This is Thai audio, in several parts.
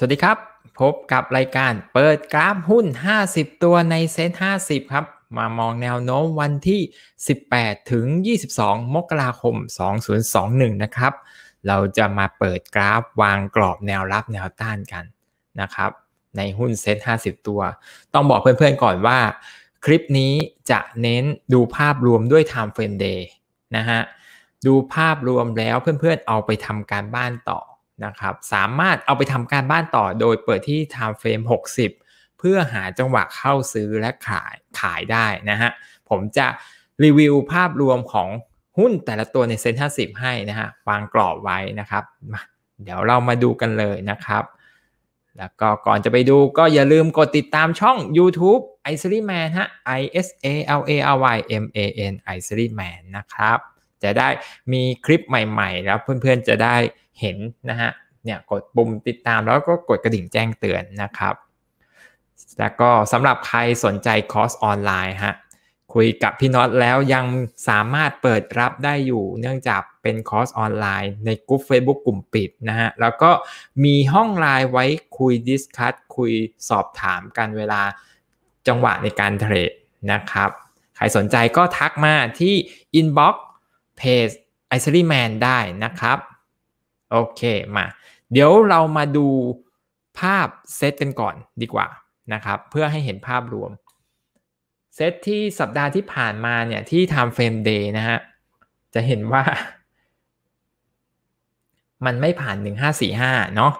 สวัสดีครับ พบกับรายการเปิดกราฟหุ้น 50 ตัวในเซ็น50 ครับ มามองแนวโน้มวันที่ 18 ถึง 22 มกราคม 2021 นะครับ เราจะมาเปิดกราฟวางกรอบแนวรับแนวต้านกันนะครับในหุ้นเซ็ต50 ตัว ต้องบอกเพื่อนๆก่อนว่า คลิปนี้จะเน้นดูภาพรวมด้วย Time Frame Day นะฮะดูภาพรวมแล้วเพื่อนๆเอาไปทำการบ้านต่อนะครับสามารถเอาไปทำการบ้านต่อโดยเปิดที่ time frame 60 เพื่อหาจังหวะเข้าซื้อและขายขายได้นะฮะ ผมจะรีวิวภาพรวมของหุ้นแต่ละตัวในเซ็นห้าสิบให้นะฮะวางกรอบไว้นะครับ เดี๋ยวเรามาดูกันเลยนะครับ แล้วก็ก่อนจะไปดูก็อย่าลืมกดติดตามช่อง YouTube i s l y Man ฮะ I S A L A R Y M A N i s l y Man นะครับจะได้มีคลิปใหม่ๆ แล้วเพื่อนๆจะได้เห็นนะฮะ เนี่ยกดปุ่มติดตามแล้วก็กดกระดิ่งแจ้งเตือนนะครับ แล้วก็สำหรับใครสนใจคอร์สออนไลน์ฮะ คุยกับพี่น็อตแล้วยังสามารถเปิดรับได้อยู่ เนื่องจากเป็นคอร์สออนไลน์ในกลุ่ม Facebook กลุ่มปิดนะฮะ แล้วก็มีห้องไลน์ไว้คุยดิสคัตคุยสอบถามกันเวลาจังหวะในการเทรดนะครับ ใครสนใจก็ทักมาที่ inbox เพจไอซ์ลีแมนได้นะครับ โอเค มา เดี๋ยวเรามาดูภาพเซตกันก่อนดีกว่า นะครับ เพื่อให้เห็นภาพรวมเซตที่สัปดาห์ที่ผ่านมาเนี่ยที่ time frame day นะฮะจะเห็นว่า มันไม่ผ่าน 1545 เนาะ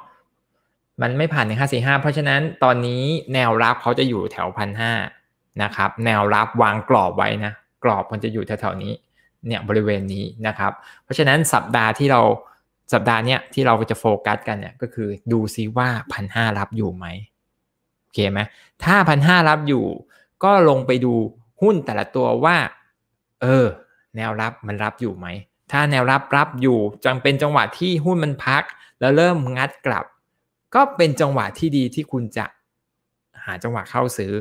มันไม่ผ่าน 1545 เพราะฉะนั้นตอนนี้แนวรับเขาจะอยู่แถวพันห้านะครับ แนวรับวางกรอบไว้นะกรอบมันจะอยู่แถวๆนี้เนี่ยบริเวณนี้นะครับ เพราะฉะนั้นสัปดาห์ที่เราสัปดาห์เนี้ยที่เราจะโฟกัสกันเนี่ยก็คือดูซิว่าพันห้ารับอยู่ไหมโอเคไหมถ้าพันห้ารับอยู่ ก็ลงไปดูหุ้นแต่ละตัวว่าเออแนวรับมันรับอยู่ไหมถ้าแนวรับรับอยู่จังเป็นจังหวะที่หุ้นมันพัก แล้วเริ่มงัดกลับ ก็เป็นจังหวะที่ดีที่คุณจะหาจังหวะเข้าซื้อ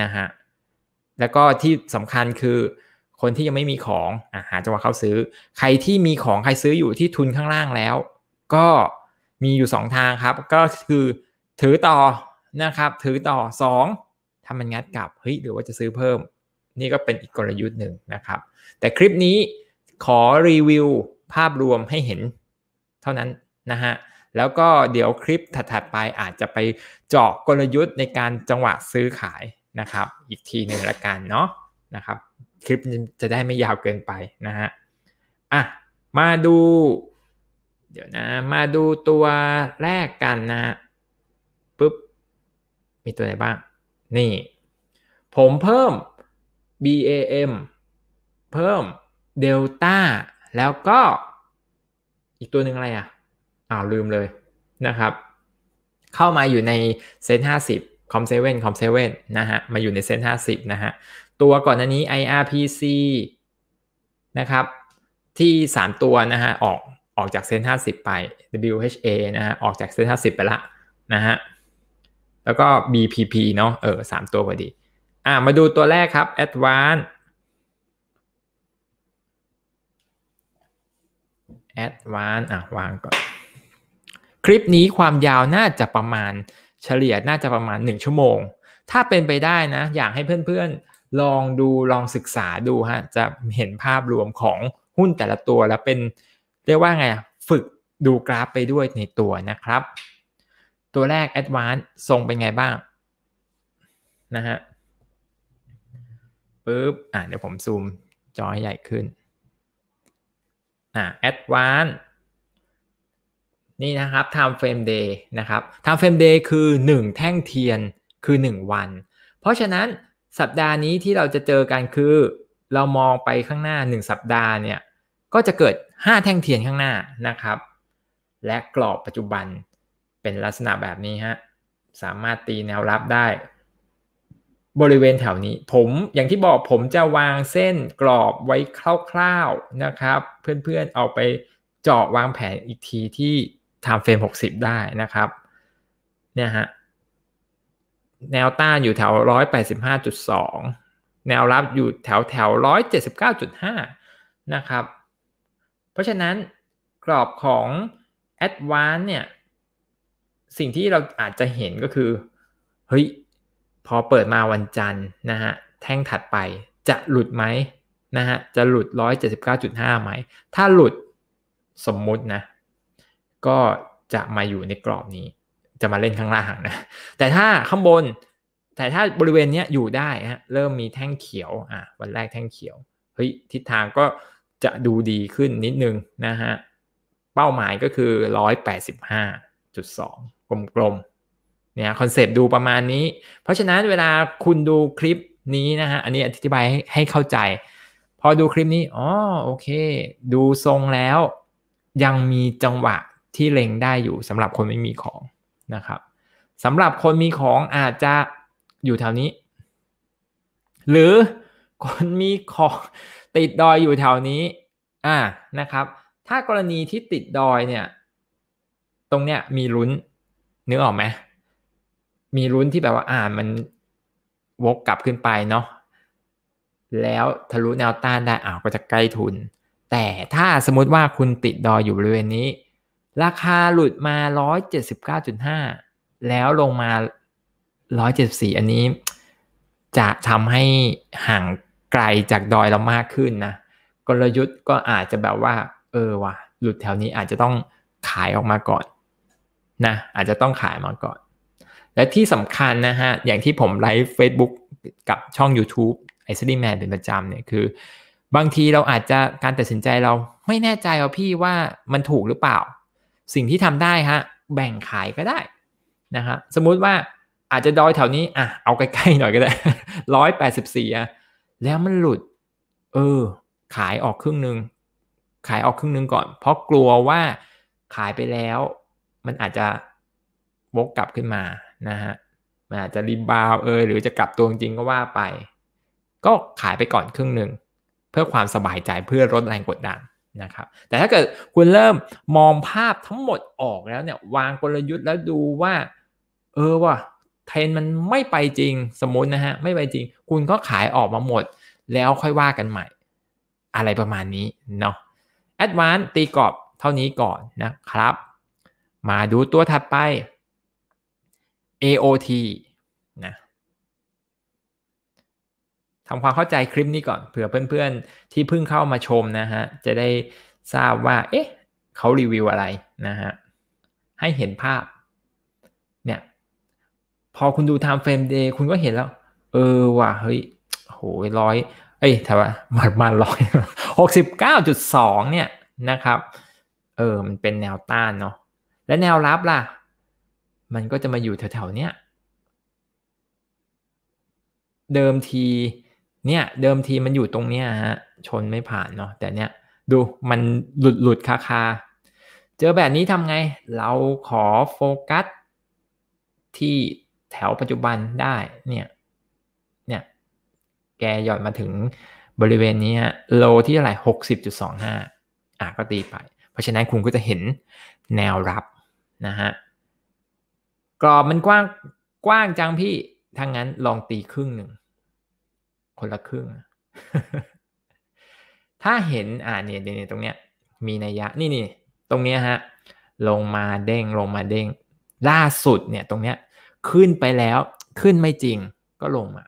นะฮะแล้วก็ที่สำคัญคือคนที่ยังไม่มีของอหาจังหวะเข้าซื้อ ใครที่มีของใครซื้ออยู่ที่ทุนข้างล่างแล้ว ก็มีอยู่ 2 ทางครับ ก็คือ ถือต่อนะครับ ถือต่อ 2 ทำมันงัดกลับเฮ้ยหรือว่าจะซื้อเพิ่ม นี่ก็เป็นอีกกลยุทธ์หนึ่งนะครับ แต่คลิปนี้ขอรีวิวภาพรวมให้เห็น เท่านั้นนะฮะ แล้วก็เดี๋ยวคลิปถัดๆไปอาจจะไปเจาะกลยุทธ์ในการจังหวะซื้อขายนะครับ อีกทีหนึ่งละกันเนาะนะครับคลิปจะได้ไม่ยาวเกินไปนะ ฮะ อ่ะ มาดู เดี๋ยว นะ มาดูตัวแรกกันนะปุ๊บ มีตัวไหน บ้าง นี่ ผมเพิ่ม BAM เพิ่ม Delta แล้วก็ อีกตัวหนึ่งอะไร อ่ะอ้าวลืมเลยนะครับ เข้ามาอยู่ใน เซ็น50คอมเซเว่น คอมเซเว่น นะฮะ มาอยู่ใน เซ็น50นะฮะตัวก่อนอันนี้ IRPC นะครับ ที่ 3 ตัวนะฮะออกออกจากเซ็นห้าสิบไป WHA นะฮะออกจากเซ็นห้าสิบไปละนะฮะ แล้วก็ BPP เนาะเออสามตัวพอดี อ่ามาดูตัวแรกครับ Advance Advance อ่ะวางก่อน คลิปนี้ความยาวน่าจะประมาณเฉลี่ยน่าจะประมาณ 1 ชั่วโมง ถ้าเป็นไปได้นะอยากให้เพื่อนลองดู ลองศึกษาดูฮะ จะเห็นภาพรวมของหุ้นแต่ละตัวแล้วเป็นเรียกว่าไงฝึกดูกราฟไปด้วยในตัวนะครับ ตัวแรก Advanced ทรงเป็นไงบ้างนะฮะ ปึ๊บอ่ะเดี๋ยวผมซูมจอให้ใหญ่ขึ้นอ่ะ Advanced นี่นะครับ time frame day นะครับ time frame day คือ 1 แท่งเทียนคือ 1 วัน เพราะฉะนั้นสัปดาห์นี้ที่เราจะเจอกันคือ เรามองไปข้างหน้า 1 สัปดาห์เนี่ยก็จะเกิด 5 แท่งเทียนข้างหน้านะครับ และกรอบปัจจุบันเป็นลักษณะแบบนี้ฮะ สามารถตีแนวรับได้ บริเวณแถวนี้ผมอย่างที่บอกผมจะวางเส้นกรอบไว้คร่าว ๆนะครับ เพื่อนๆเอาไปเจาะวางแผนอีกทีที่ทำเฟรม a m 60 ได้นะครับเนี่ยฮะแนวต้านอยู่แถวร้อยแปดสิบห้าจุดสองแนวรับอยู่แถวแถวร้อยเจ็ดสิบเก้าจุดห้านะครับ เพราะฉะนั้นกรอบของ a d v a n c e เนี่ย สิ่งที่เราอาจจะเห็นก็คือ เฮ้ย พอเปิดมาวันจันทร์นะฮะ แท่งถัดไปจะหลุดไหมนะฮะ จะหลุด 179.5 ไหม ถ้าหลุดสมมุตินะ ก็จะมาอยู่ในกรอบนี้จะมาเล่นข้างล่างนะ แต่ถ้าข้างบน แต่ถ้าบริเวณนี้อยู่ได้ฮะเริ่มมีแท่งเขียว อ่ะวันแรกแท่งเขียว เฮ้ยทิศทางก็จะดูดีขึ้นนิดนึงนะฮะ เป้าหมายก็คือ 185.2กลมๆ เนี่ยคอนเซปต์ดูประมาณนี้ เพราะฉะนั้นเวลาคุณดูคลิปนี้นะฮะ อันนี้อธิบายให้เข้าใจ พอดูคลิปนี้ อ๋อโอเค ดูทรงแล้ว ยังมีจังหวะที่เล็งได้อยู่สำหรับคนไม่มีของนะครับสำหรับคนมีของอาจจะอยู่แถวนี้ หรือคนมีของติดดอยอยู่แถวนี้อ่านะครับถ้ากรณีที่ติดดอยเนี่ยตรงเนี้ยมีลุ้นนึกออกไหมมีลุ้นที่แบบว่าอ่ามันวกกลับขึ้นไปเนาะแล้วทะลุแนวต้านได้อ้าวก็จะใกล้ทุน แต่ถ้าสมมติว่าคุณติดดอยอยู่บริเวณนี้ราคาหลุดมา 179.5 แล้วลงมา 174 อันนี้ จะทำให้ห่างไกลจากดอยเรามากขึ้นนะ กลยุทธ์ก็อาจจะแบบว่า เออว่ะ หลุดแถวนี้อาจจะต้องขายออกมาก่อนนะ อาจจะต้องขายมาก่อน และที่สำคัญนะฮะ อย่างที่ผมไลฟ์ Facebook กับช่อง YouTube ไอซ์ดีแมนเป็นประจำเนี่ย คือ บางทีเราอาจจะการตัดสินใจเราไม่แน่ใจเอาพี่ว่ามันถูกหรือเปล่าสิ่งที่ทำได้ฮะแบ่งขายก็ได้นะครับสมมุติว่าอาจจะดอยแถวนี้อ่ะเอาใกล้ๆหน่อยก็ได้ร้อยแปดสิบสี่อ่ะแล้วมันหลุด เออ ขายออกครึ่งหนึ่งขายออกครึ่งหนึ่งก่อน เพราะกลัวว่าขายไปแล้ว มันอาจจะวกกลับขึ้นมานะฮะมันอาจจะรีบาวเออหรือจะกลับตัวจริงก็ว่าไป ก็ขายไปก่อนครึ่งหนึ่งเพื่อความสบายใจเพื่อลดแรงกดดันนะครับ แต่ถ้าเกิดคุณเริ่มมองภาพทั้งหมดออกแล้วเนี่ย วางกลยุทธ์แล้วดูว่าเออว่ะเทรนมันไม่ไปจริงสมมตินะฮะ ไม่ไปจริงคุณก็ขายออกมาหมดแล้วค่อยว่ากันใหม่ อะไรประมาณนี้เนาะแอดวานตีกรอบเท่านี้ก่อนนะครับ มาดูตัวถัดไป AOT นะทำความเข้าใจคลิปนี้ก่อนเผื่อเพื่อนๆที่เพิ่งเข้ามาชมนะฮะ จะได้ทราบว่าเอ๊ะเขารีวิวอะไรนะฮะ ให้เห็นภาพ เนี่ย พอคุณดู time frame day คุณก็เห็นแล้ว เออว่ะ เฮ้ยโหร้อย เอ้ยถ้าว่ามันมาร้อยหกสิบเก้าจุดสองเนี่ย นะครับ เออมันเป็นแนวต้านเนาะและแนวรับล่ะ มันก็จะมาอยู่แถวๆเนี้ยเดิมทีเนี่ยเดิมทีมันอยู่ตรงเนี้ยฮะ ชนไม่ผ่านเนาะแต่เนี้ยดูมันหลุดหลุดคาคา เจอแบบนี้ทำไงเราขอโฟกัส ที่แถวปัจจุบันได้เนี่ย เนี่ยแกหย่อนมาถึงบริเวณนี้ฮะ โลที่เท่าไหร่หกสิบจุดสองห้าอ่ะก็ตีไป เพราะฉะนั้นคุณก็จะเห็นแนวรับนะฮะกรอบมันกว้างกว้างจังพี่ทางนั้นลองตีครึ่งหนึ่งคนละครึ่งถ้าเห็นอ่าเนี่ยเนี่ยตรงเนี้ยมีนัยยะนี่นี่ตรงเนี้ยฮะลงมาเด้งลงมาเด้งล่าสุดเนี่ยตรงเนี้ยขึ้นไปแล้วขึ้นไม่จริงก็ลง่ะ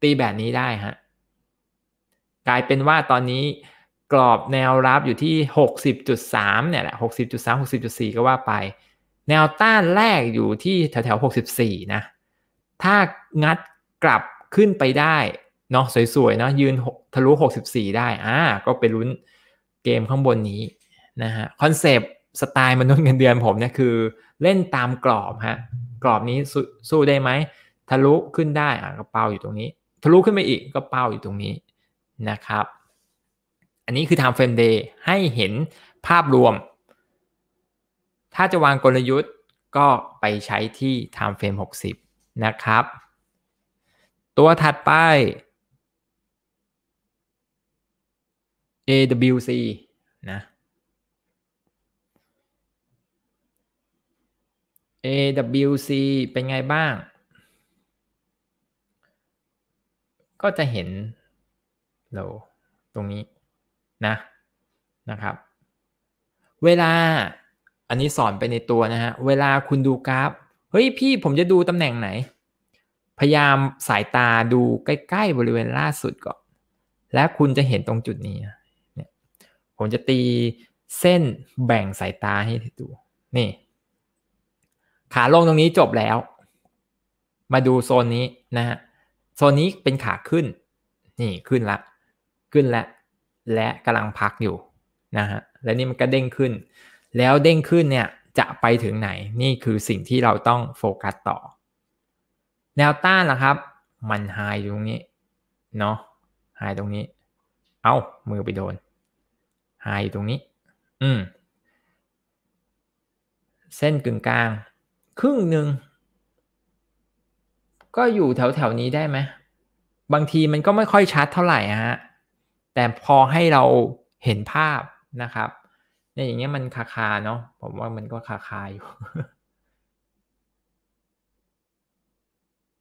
ตีแบบนี้ได้ฮะกลายเป็นว่าตอนนี้กรอบแนวรับอยู่ที่60.3เนี่ย แหละ60.3 60.4ก็ว่าไป แนวต้านแรกอยู่ที่แถวแถส64นะ ถ้างัดกลับขึ้นไปได้เนาะสวยๆนะยืนทะลุ 64 ได้อ่าก็ไปลุ้นเกมข้างบนนี้นะฮะคอนเซปต์สไตล์มนุษย์เงินเดือนผมเนี่ยคือเล่นตามกรอบฮะกรอบนี้สสู้ได้ไหม ทะลุขึ้นได้อ่ะกระเป๋าอยู่ตรงนี้ ทะลุขึ้นไปอีกก็เป้าอยู่ตรงนี้นะครับ อันนี้คือ time frame day ให้เห็นภาพรวม ถ้าจะวางกลยุทธ์ก็ไปใช้ที่ time frame 60 นะครับ ตัวถัดไป AWC นะ AWC เป็นไงบ้าง ก็จะเห็นโลตรงนี้นะนะครับ เวลา อันนี้สอนไปในตัวนะฮะ เวลาคุณดูกราฟ เฮ้ยพี่ผมจะดูตำแหน่งไหน พยายามสายตาดูใกล้ๆ บริเวณล่าสุดก่อน และคุณจะเห็นตรงจุดนี้ผมจะตีเส้นแบ่งสายตาให้ดูนี่ ขาลงตรงนี้จบแล้ว มาดูโซนนี้นะฮะโซนนี้เป็นขาขึ้นนี่ขึ้นละขึ้นละและกำลังพักอยู่นะฮะและนี่มันก็เด้งขึ้น แล้วเด้งขึ้นเนี่ยจะไปถึงไหนนี่คือสิ่งที่เราต้องโฟกัส ต่อ แนวต้านนะครับ มันหายตรงนี้เนาะหายตรงนี้ เอา้ามือไปโดนายอยู่ตรงนี้ อืม เส้นกึ่งกลาง ครึ่งหนึ่งก็อยู่แถวแถวนี้ได้ไหม บางทีมันก็ไม่ค่อยชัดเท่าไหร่ฮะ แต่พอให้เราเห็นภาพนะครับเนี่ยอย่างเงี้ยมันคาคาเนาะ ผมว่ามันก็คาคาอยู่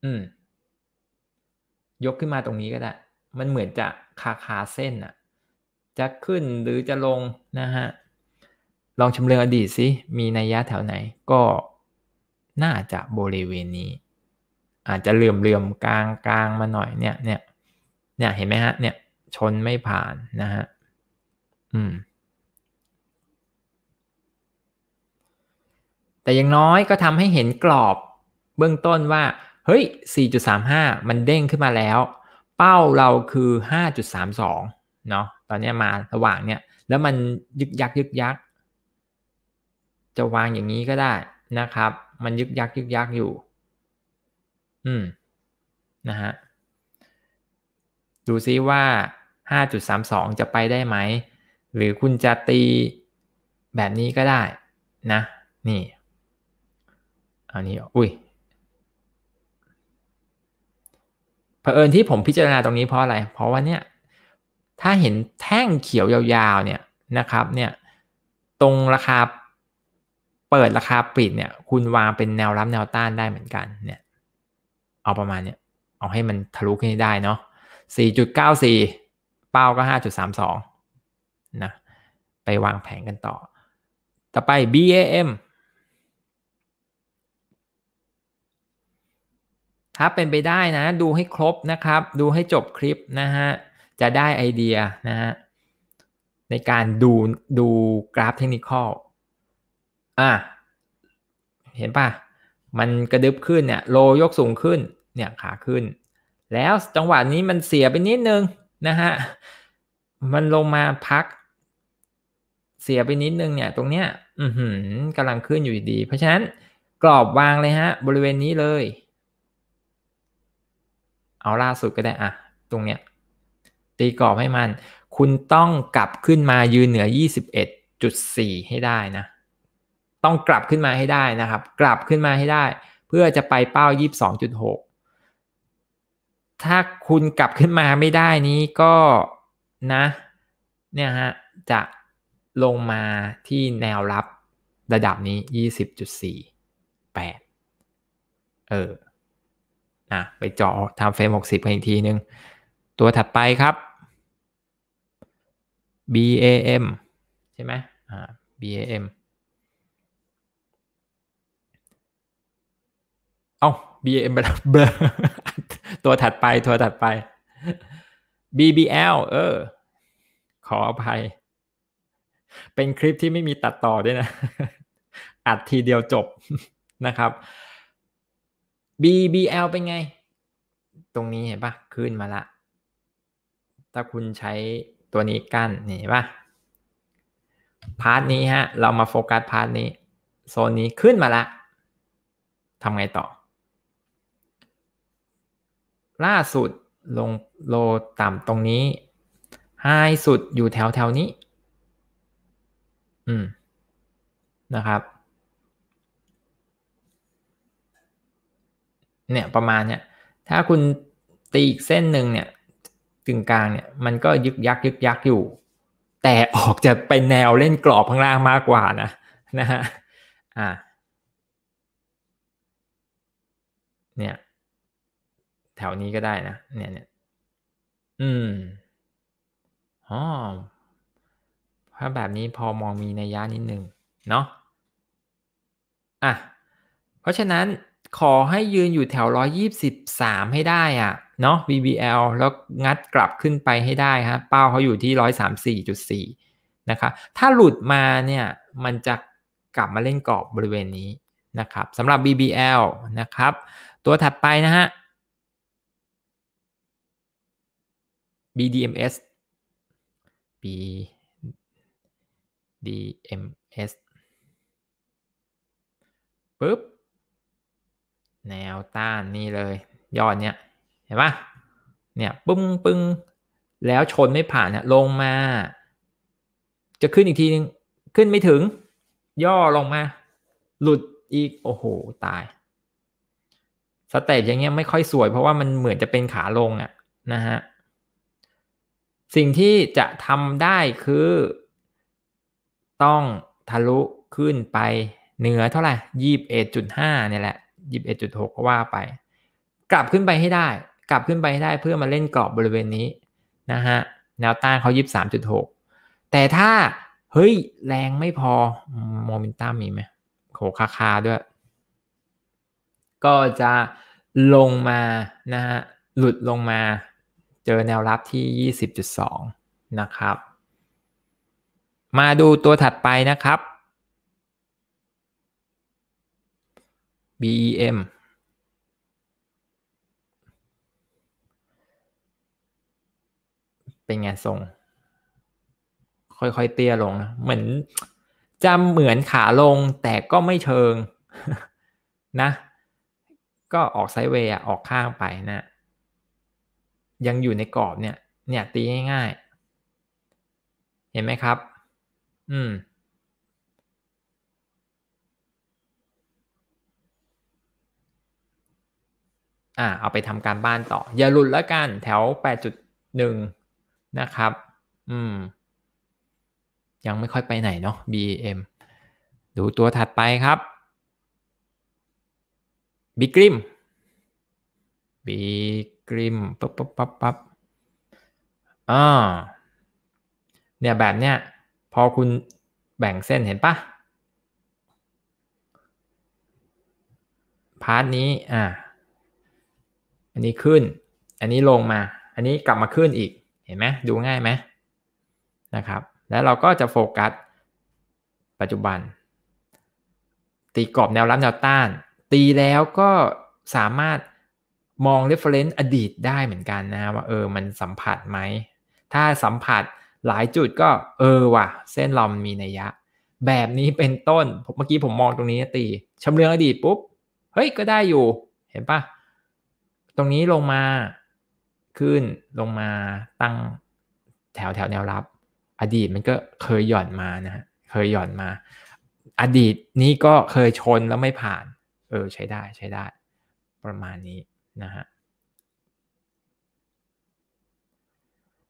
อืม ยกขึ้นมาตรงนี้ก็ได้ มันเหมือนจะคาคาเส้นอะจะขึ้นหรือจะลงนะฮะ ลองชำเลืองอดีตสิมีนัยยะแถวไหนก็น่าจะบริเวณนี้อาจจะเหลื่อมเลื่อมกลางกลางมาหน่อยเนี่ยเนี่ยเนี่ยเห็นไหมฮะเนี่ย ชนไม่ผ่านนะฮะ อืม แต่อย่างน้อยก็ทำให้เห็นกรอบเบื้องต้นว่า เฮ้ย 4.35 มันเด้งขึ้นมาแล้ว เป้าเราคือ 5.32เนาะ ตอนนี้มาระหว่างเนี่ยแล้วมันยึกยักยึกยัก จะวางอย่างนี้ก็ได้ นะครับ มันยึกยักยึกยักอยู่ อืม นะฮะ ดูซิว่า 5.32 จะไปได้ไหม หรือคุณจะตีแบบนี้ก็ได้นะ นี่อันนี้อุ้ย เผอิญที่ผมพิจารณาตรงนี้เพราะอะไร เพราะว่าเนี่ยถ้าเห็นแท่งเขียวยาวๆเนี่ยนะครับเนี่ย ตรงราคา เปิดราคาปิดเนี่ย คุณวางเป็นแนวรับแนวต้านได้เหมือนกันเนี่ยเอาประมาณเนี่ยเอาให้มันทะลุขึ้นได้เนาะ4.94 เป้าก็ 5.32นะไปวางแผนกันต่อ ต่อไป BAM ถ้าเป็นไปได้นะ ดูให้ครบนะครับ ดูให้จบคลิปนะฮะจะได้ ไอเดีย นะฮะในการดูดูกราฟเทคนิคอลอ่ะเห็นปะมันกระดึบขึ้นเนี่ยโลยกสูงขึ้นเนี่ยขาขึ้น แล้วจังหวะนี้มันเสียไปนิดนึงนะฮะมันลงมาพักเสียไปนิดนึงเนี่ยตรงเนี้ยอือกำลังขึ้นอยู่ดีเพราะฉะนั้นกรอบวางเลยฮะบริเวณนี้เลย เอาล่าสุดก็ได้อ่ะ ตรงเนี้ยตีกรอบให้มัน คุณต้องกลับขึ้นมายืนเหนือ 21.4 ให้ได้นะ ต้องกลับขึ้นมาให้ได้นะครับ กลับขึ้นมาให้ได้ เพื่อจะไปเป้า 22.6 ถ้าคุณกลับขึ้นมาไม่ได้นี้ก็นะ เนี่ยฮะจะลงมาที่แนวรับระดับนี้ 20.48เออนะไปเจาะทำเฟรม60กันอีกทีนึงตัวถัดไปครับ BAM ใช่ไหมอ่า BAM เอา BAM ไปแล้วเบล์ตัวถัดไป ตัวถัดไป BBL เออ ขออภัย เป็นคลิปที่ไม่มีตัดต่อด้วยนะ อัดทีเดียวจบนะครับ BBL เป็นไง ตรงนี้เห็นปะขึ้นมาละถ้าคุณใช้ตัวนี้กั้นเห็นปะพาร์ทนี้ฮะ เรามาโฟกัส พาร์ทนี้ โซนนี้ขึ้นมาละทำไงต่อ ล่าสุดลงโล ต่ำตรงนี้ไฮสุดอยู่แถวแถวนี้อืมนะครับเนี่ย ประมาณเนี่ยถ้าคุณตีอีกเส้นหนึ่งเนี่ยกึ่งกลางเนี่ยมันก็ยึกยักยึกยักอยู่ แต่ออกจะเป็นแนวเล่นกรอบข้างล่างมากกว่านะ นะฮะ อ่าเนี่ย แถวนี้ก็ได้นะเนี่ยเนี่ยอืมอ๋อถ้าแบบนี้พอมองมีในยะนิดนึง เนาะอ่ะ เพราะฉะนั้นขอให้ยืนอยู่แถว 123 ให้ได้อะเนาะ BBL แล้วงัดกลับขึ้นไปให้ได้ฮะ เป้าเขาอยู่ที่ 134.4 นะครับถ้าหลุดมาเนี่ย มันจะกลับมาเล่นกรอบบริเวณนี้นะครับ สำหรับ BBL นะครับ ตัวถัดไปนะฮะ BDMS BDMS ปุ๊บแนว ต้านนี่ เลย ยอด เนี่ยเห็นปะเนี่ยปึ้งปึ้งแล้วชนไม่ผ่านเนี่ยลงมา จะขึ้นอีก ที นึง ขึ้น ไม่ ถึง ย่อลงมา หลุดอีก โอ้โห ตาย สเตปอย่างเงี้ยไม่ค่อยสวย เพราะว่า มัน เหมือนจะเป็นขาลงอะนะฮะ สิ่งที่จะทำได้คือต้องทะลุขึ้นไป เหนือเท่าไหร่ยี5บเอ็ดจุดห้าเนี่ยแหละยิบเอ็ดจุดหกก็ว่าไปกลับขึ้นไปให้ได้กลับขึ้นไปให้ได้เพื่อมาเล่นกรอบบริเวณนี้นะฮะ แนวต้านเขายีิบสามจุดหกแต่ถ้าเฮ้ยแรงไม่พอ โมเมนตัมมีไหมโขคาคาด้วย ก็จะลงมานะฮะหลุดลงมาเจอแนวรับที่ 20.2 นะครับ มาดูตัวถัดไปนะครับ BEM เป็นไงทรง ค่อยๆ เตี้ยลงนะเหมือนจะเหมือนขาลงแต่ก็ไม่เชิง นะ ก็ออกไซด์เวย์ออกข้างไปนะ ยังอยู่ในกรอบเนี่ยเนี่ยตีง่ายๆ เห็นไหมครับ อืมอ่าเอาไปทำการบ้านต่อ อย่าหลุดแล้วกัน แถว 8.1 นะครับ อืม ยังไม่ค่อยไปไหนเนาะ b m ดูตัวถัดไปครับ บิกริมบิกริมปั๊บปั๊บปั๊บปั๊บอ่าเนี่ยแบบเนี้ยพอคุณแบ่งเส้นเห็นปะพาร์ทนี้ อ่าอันนี้ขึ้น อันนี้ลงมา อันนี้กลับมาขึ้นอีก เห็นไหม ดูง่ายไหม นะครับ แล้วเราก็จะโฟกัสปัจจุบัน ตีกรอบแนวรับแนวต้าน ตีแล้วก็สามารถมอง reference อดีตได้เหมือนกันนะว่า เออ มันสัมผัสไหม ถ้าสัมผัสหลายจุดก็ เออว่ะ เส้นลอมมีนัยยะ แบบนี้เป็นต้นเมื่อกี้ผมมองตรงนี้ตี ชำเลืองอดีตปุ๊บ เฮ้ย ก็ได้อยู่ เห็นปะตรงนี้ลงมาขึ้นลงมาตั้งแถวแถวแนวรับ อดีตมันก็เคยหย่อนมานะเคยหย่อนมา อดีตนี้ก็เคยชนแล้วไม่ผ่านเออใช้ได้ใช้ได้ประมาณนี้นะฮะ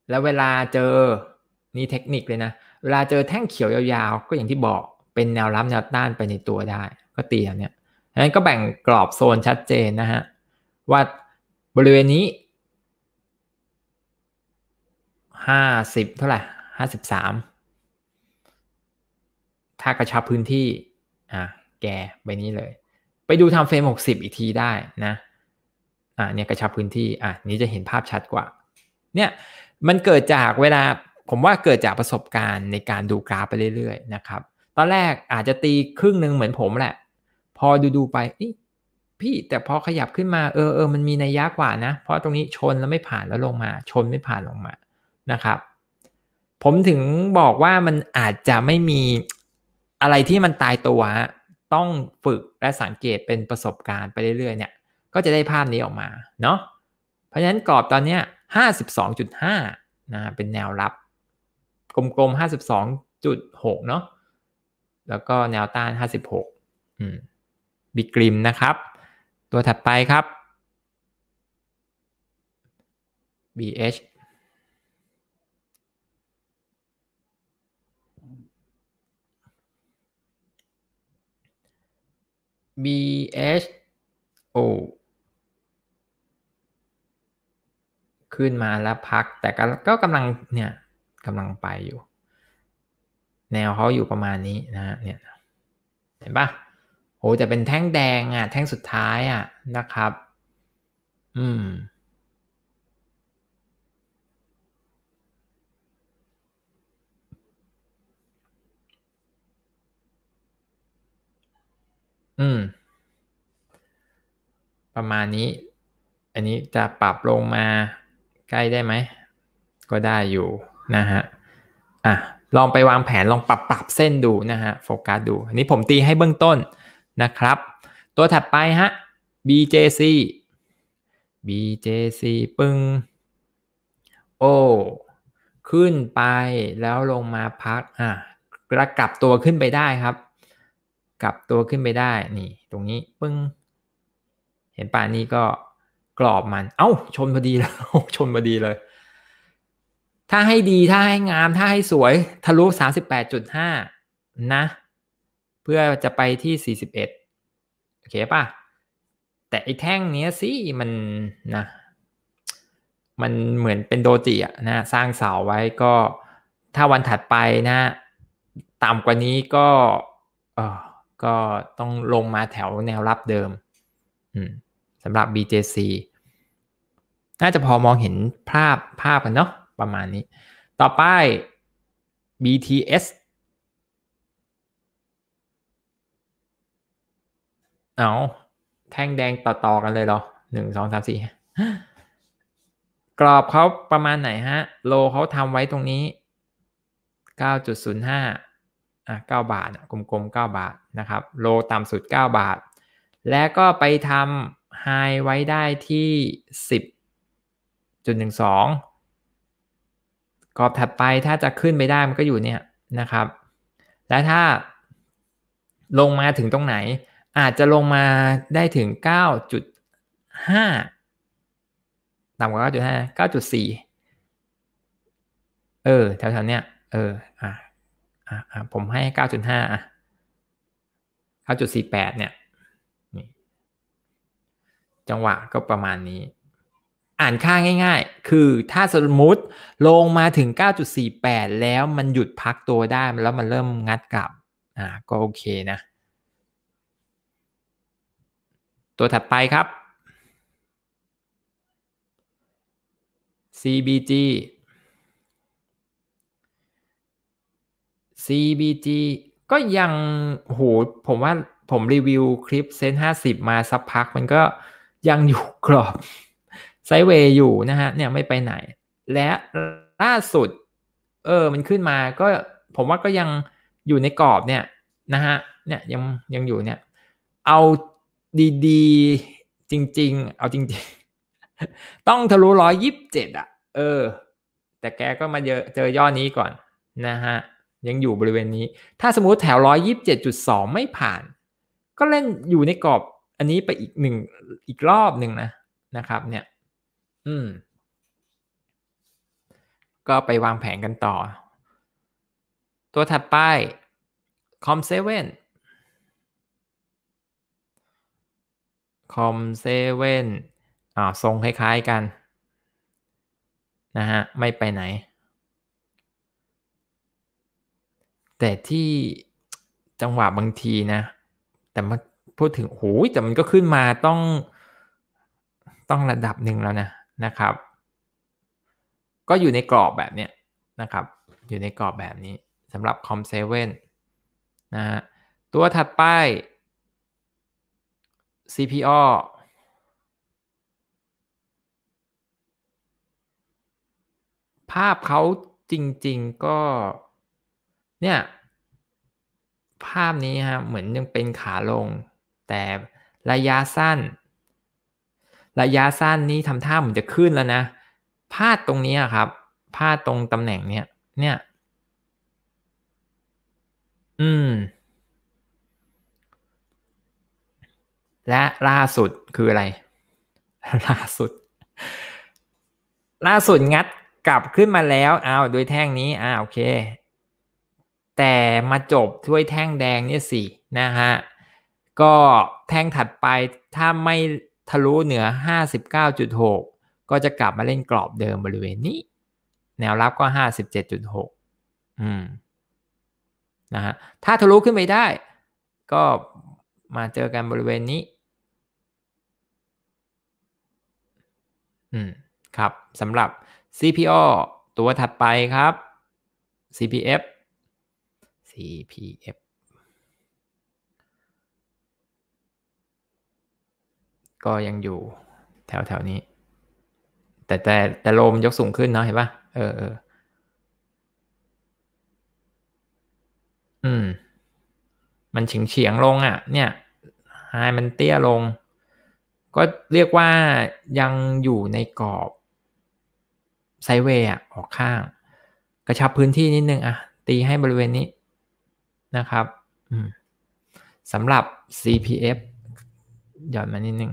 แล้วเวลาเจอ นี่เทคนิคเลยนะ เวลาเจอแท่งเขียวยาวๆ ก็อย่างที่บอกเป็นแนวรับแนวต้านไปในตัวได้ก็เตียบเนี่ยนั้นก็แบ่งกรอบโซนชัดเจนนะฮะว่าบริเวณนี้ห้าสิบเท่าไหร่ห้าสิบสามถ้ากระชับพื้นที่อ่ะแกไปนี้เลย ไปดูทำเฟรมหกสิบอีกทีได้นะ อ่ะ เนี่ยกระชับพื้นที่อ่ะ นี้จะเห็นภาพชัดกว่า เนี่ย มันเกิดจากเวลาผมว่าเกิดจากประสบการณ์ในการดูกราฟไปเรื่อยๆ นะครับ ตอนแรกอาจจะตีครึ่งหนึ่งเหมือนผมแหละ พอดูๆไปพี่ แต่พอขยับขึ้นมาเออเออมันมีนัยยะกว่านะ เพราะตรงนี้ชนแล้วไม่ผ่านแล้วลงมา ชนไม่ผ่านลงมานะครับ ผมถึงบอกว่ามันอาจจะไม่มีอะไรที่มันตายตัวต้องฝึกและสังเกตเป็นประสบการณ์ไปเรื่อยๆเนี่ย ก็จะได้ภาพนี้ออกมาเนาะเพราะฉะนั้นกรอบตอนนี้ห้าสิบสองจุดห้านะเป็นแนวรับ กลมๆห้าสิบสองจุดหกเนาะแล้วก็แนวต้านห้าสิบหกอืมบิกริมนะครับตัว ถัดไปครับ BH B H O ขึ้นมาแล้วพักแต่ก็กำลัง เนี่ยกำลังไปอยู่ แนวเขาอยู่ประมาณนี้ นะเนี่ยเห็นปะโหแต่เป็นแท่งแดงอ่ะแท่งสุดท้ายอ่ะนะครับ อืม อืม ประมาณนี้ อันนี้จะปรับลงมาใกล้ได้ไหม ก็ได้อยู่นะฮะ อ่ะ ลองไปวางแผนลองปรับปรับเส้นดูนะฮะ โฟกัสดู อันนี้ผมตีให้เบื้องต้นนะครับ ตัวถัดไปฮะ BJC BJC ปึ้งโอ้ ขึ้นไปแล้วลงมาพักอ่ะกระกลับตัวขึ้นไปได้ครับ กลับตัวขึ้นไปได้นี่ตรงนี้ปึ้งเห็นป่านี่ก็กรอบมัน เอา้าชนพอดีแล้วชนพอดีเลย ถ้าให้ดีถ้าให้งามถ้าให้สวยทะลุ 38.5 นะเพื่อจะไปที่ 41 โอเคป่ะ แต่อีแท่งเนี้ยสิมันนะ มันเหมือนเป็นโดจิอะนะ สร้างเสาไว้ก็ถ้าวันถัดไปนะต่ำกว่านี้ก็เออก็ต้องลงมาแถวแนวรับเดิมสำหรับ BJC น่าจะพอมองเห็นภาพภาพกันเนาะประมาณนี้ ต่อไป BTS เอาแท่งแดงต่อๆกันเลยเหรอหนึ่งสองสามสี่กรอบเขาประมาณไหนฮะ โลเขาทำไว้ตรงนี้เก้าจุดศูนย์ห้าอ่ะเก้าบาทกลมๆเก้าบาทนะครับ โลต่ำสุดเก้าบาท และก็ไปทำไฮไว้ได้ที่สิบจุดหนึ่งสองกรอบถัดไปถ้าจะขึ้นไปได้มันก็อยู่เนี่ยนะครับ และถ้าลงมาถึงตรงไหนอาจจะลงมาได้ถึง 9.5 ต่ำกว่า9.5 9.4 เออแถวๆเนี้ยเอออ่ะอ่ะอะผมให้ 9.5 อ่ะ 9.48 เนี่ยจังหวะก็ประมาณนี้ อ่านค่าง่าย ๆ คือถ้าสมมติลงมาถึง 9.48 แล้วมันหยุดพักตัวได้แล้วมันเริ่มงัดกลับ อ่าก็โอเคนะตัวถัดไปครับ CBG CBG ก็ยังโห ผมว่าผมรีวิวคลิปเซนห้าสิบมาสักพัก มันก็ยังอยู่กรอบ ไซเวย์อยู่นะฮะ เนี่ยไม่ไปไหน และล่าสุด เออมันขึ้นมาก็ผมว่าก็ยังอยู่ในกรอบเนี่ย นะฮะ เนี่ยยังยังอยู่เนี่ย เอาดี ๆ จริงๆ เอาจริง ๆ ต้องทะลุร้อยยิบเจ็ดอ่ะ เออ แต่แกก็มาเจอเจอย่อนี้ก่อนนะฮะ ยังอยู่บริเวณนี้ ถ้าสมมุติแถวร้อยยิบเจ็ดจุดสองไม่ผ่าน ก็เล่นอยู่ในกรอบอันนี้ไปอีกหนึ่งอีกรอบหนึ่งนะนะครับเนี่ย อืมก็ไปวางแผนกันต่อ ตัวถัดไป คอมเซเว่นคอมเซเว่นอ่าทรงคล้ายๆกัน นะฮะ ไม่ไปไหน แต่ที่จังหวะบางทีนะ แต่มาพูดถึงโอ้ย แต่มันก็ขึ้นมาต้อง ต้องระดับหนึ่งแล้วนะ นะครับ ก็อยู่ในกรอบแบบเนี้ยนะครับ อยู่ในกรอบแบบนี้สำหรับคอมเซเว่นนะฮะ ตัวถัดไป CPO ภาพเขาจริงๆ ก็เนี่ย ภาพนี้ฮะเหมือนยังเป็นขาลง แต่ระยะสั้น ระยะสั้นนี้ทำท่าเหมือนจะขึ้นแล้วนะพลาดตรงนี้ครับพลาดตรงตำแหน่งเนี้ยเนี่ย อืมและล่าสุดคืออะไร ล่าสุด ล่าสุดงัดกลับขึ้นมาแล้วอ้าวด้วยแท่งนี้อ้าวโอเค แต่มาจบด้วยแท่งแดงนี่สินะฮะ ก็แท่งถัดไปถ้าไม่ทะลุเหนือ 59.6 ก็จะกลับมาเล่นกรอบเดิมบริเวณนี้ แนวรับก็ 57.6อืมนะฮะถ้าทะลุขึ้นไปได้ ก็มาเจอกันบริเวณนี้ครับสำหรับ CPO ตัวถัดไปครับ CPF CPF ก็ยังอยู่แถวแถวนี้ แต่แต่แต่ลมยกสูงขึ้นเนาะเห็นปะเออเอออืม มันเฉียงเฉียงลงอะ่ะเนี่ยไฮมันเตี้ยลงก็เรียกว่ายังอยู่ในกรอบไซเวย์ออกข้าง กระชับพื้นที่นิดนึงอะตีให้บริเวณนี้นะครับสำหรับ CPF หย่อนมานิดนึง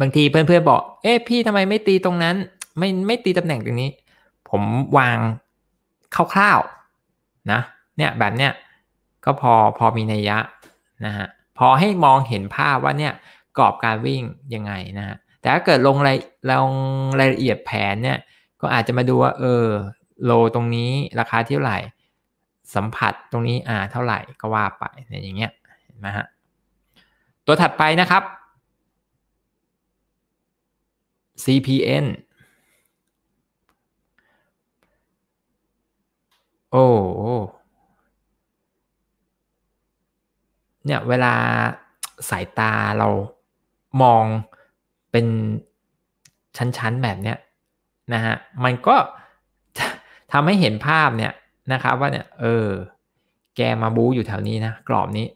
บางทีเพื่อนๆบอก เอ๊ะพี่ทำไมไม่ตีตรงนั้น ไม่ไม่ตีตำแหน่งตรงนี้ ผมวางคร่าวๆนะ เนี่ยแบบเนี้ยก็พอพอมีนัยยะนะฮะพอให้มองเห็นภาพว่าเนี่ย กรอบการวิ่งยังไงนะฮะ แต่ถ้าเกิดลงรายลงรายละเอียดแผนเนี่ยก็อาจจะมาดูว่าเออ โลตรงนี้ราคาเท่าไหร่ สัมผัสตรงนี้อ่าเท่าไหร่ก็ว่าไปนอย่างเงี้ยเห็นไหมฮะ ตัวถัดไปนะครับ CPN โอ้เนี่ย เวลาสายตาเรามองเป็นชั้นๆแบบเนี้ยนะฮะ มันก็ทำให้เห็นภาพเนี่ยนะครับว่าเนี่ยเออแกมาบูอยู่แถวนี้นะกรอบนี้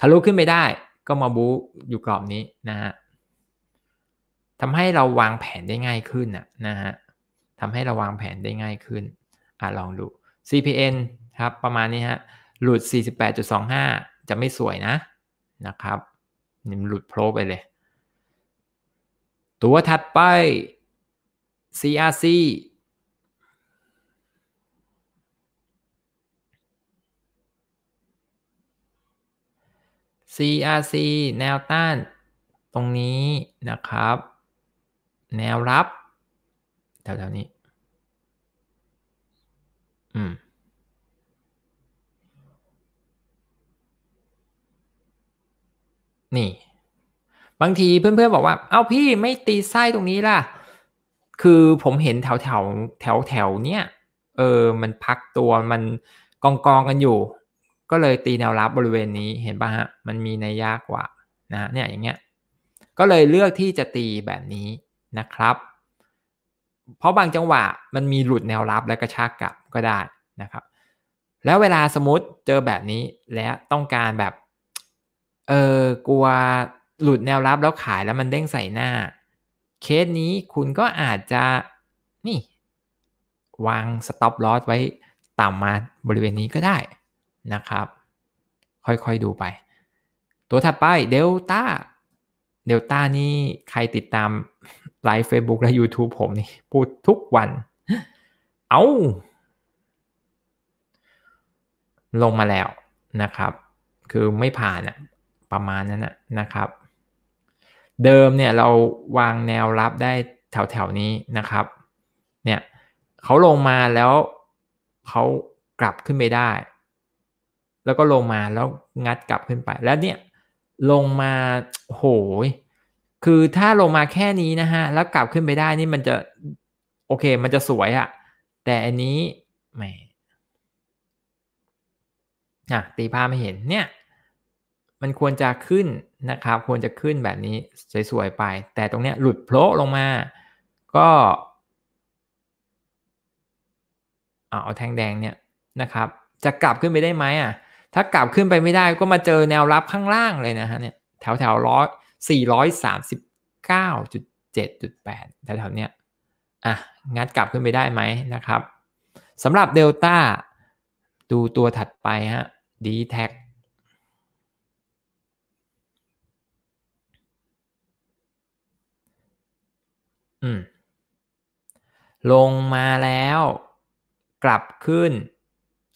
ทะลุขึ้นไปได้ก็มาบูอยู่กรอบนี้นะฮะทำให้เราวางแผนได้ง่ายขึ้นนะนะฮะทำให้เราวางแผนได้ง่ายขึ้นอ่ะลองดู CPN ครับประมาณนี้ฮะหลุด48.25จะไม่สวยนะนะครับนี่หลุดโพลไปเลย ตัวถัดไป CRC CRC แนวต้าน ตรงนี้นะครับ แนวรับ แถวๆนี้ อืมนี่ บางทีเพื่อนๆบอกว่าเอ้าพี่ไม่ตีไส้ตรงนี้ ล่ะ คือผมเห็นแถวแถวแถวแถวเนี้ยเออมันพักตัวมันกองกองกันอยู่ ก็เลยตีแนวรับบริเวณนี้เห็นป่ะฮะมันมีในยากกว่านะเนี่ยอย่างเงี้ยก็เลยเลือกที่จะตีแบบนี้นะครับ เพราะบางจังหวะมันมีหลุดแนวรับและกระชากกลับก็ได้นะครับ แล้วเวลาสมมติเจอแบบนี้และ ต้องการแบบเออ กลัวหลุดแนวรับแล้วขายแล้วมันเด้งใส่หน้า เคสนี้คุณก็อาจจะนี่ วางสต็อปลอสไว้ ต่ำมาบริเวณนี้ก็ได้นะครับ ค่อยๆดูไป ตัวถัดไปเดลต้าเดลต้านี่ ใครติดตามไลฟ์ Facebook และ YouTube ผมนี่ พูดทุกวัน เอา ลงมาแล้วนะครับ คือไม่ ผ่านอะประมาณนั้นนะครับ เดิมเนี่ย เราวางแนวรับได้ แถวแถวนี้นะครับเนี่ยเขาลงมาแล้วเขากลับขึ้นไปได้ แล้วก็ลงมาแล้วงัดกลับขึ้นไป แล้วเนี่ยลงมาโหยคือถ้าลงมาแค่นี้นะฮะแล้วกลับขึ้นไปได้นี่มันจะโอเคมันจะสวยอะแต่อันนี้แหมอ่ะตีภาพไม่เห็นเนี่ยมันควรจะขึ้นนะครับ ควรจะขึ้นแบบนี้สวยๆไป แต่ตรงเนี้ยหลุดโผล่ลงมา ก็เอาแทงแดงเนี่ยนะครับ จะกลับขึ้นไปได้ไหมอ่ะ ถ้ากลับขึ้นไปไม่ได้ก็มาเจอแนวรับข้างล่างเลยนะฮะเนี่ยแถวแถวร้อยสี่ร้อยสามสิบเก้าจุดเจ็ดจุดแปดแถวแถวเนี้ยอ่ะงัดกลับขึ้นไปได้ไหมนะครับสำหรับเดลต้าดูตัวถัดไปฮะดีแท็กอืม ลงมาแล้วกลับขึ้น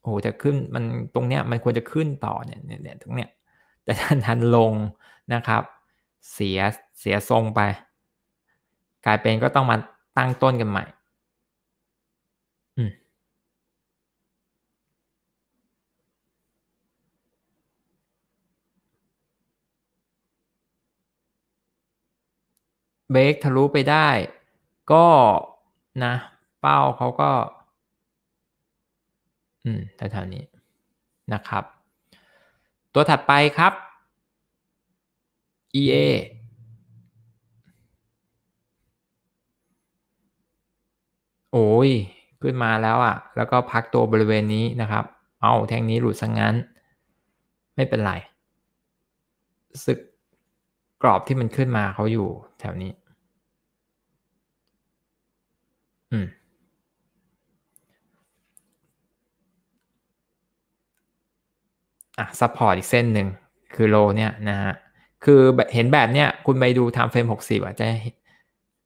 โอ้จะขึ้นมันตรงเนี้ยมันควรจะขึ้นต่อเนี่ยเนี่ยตรงเนี้ย แต่ท่านทันลงนะครับเสียเสียทรงไปกลายเป็นก็ต้องมาตั้งต้นกันใหม่เบรกทะลุไปได้ก็นะเป้าเขาก็ อืมแถวๆนี้นะครับ ตัวถัดไปครับ EA โอ้ย ขึ้นมาแล้วอะ่ะ แล้วก็พักตัวบริเวณนี้นะครับ เอาแท่งนี้หลุดซะงงั้น ไม่เป็นไรสึกกรอบที่มันขึ้นมาเขาอยู่แถวนี้อ่ะซัพพอร์ตอีกเส้นหนึ่งคือ โล เนี่ย นะฮะคือเห็นแบบเนี้ยคุณไปดูทำเฟรมหกสิบอ่ะ จะ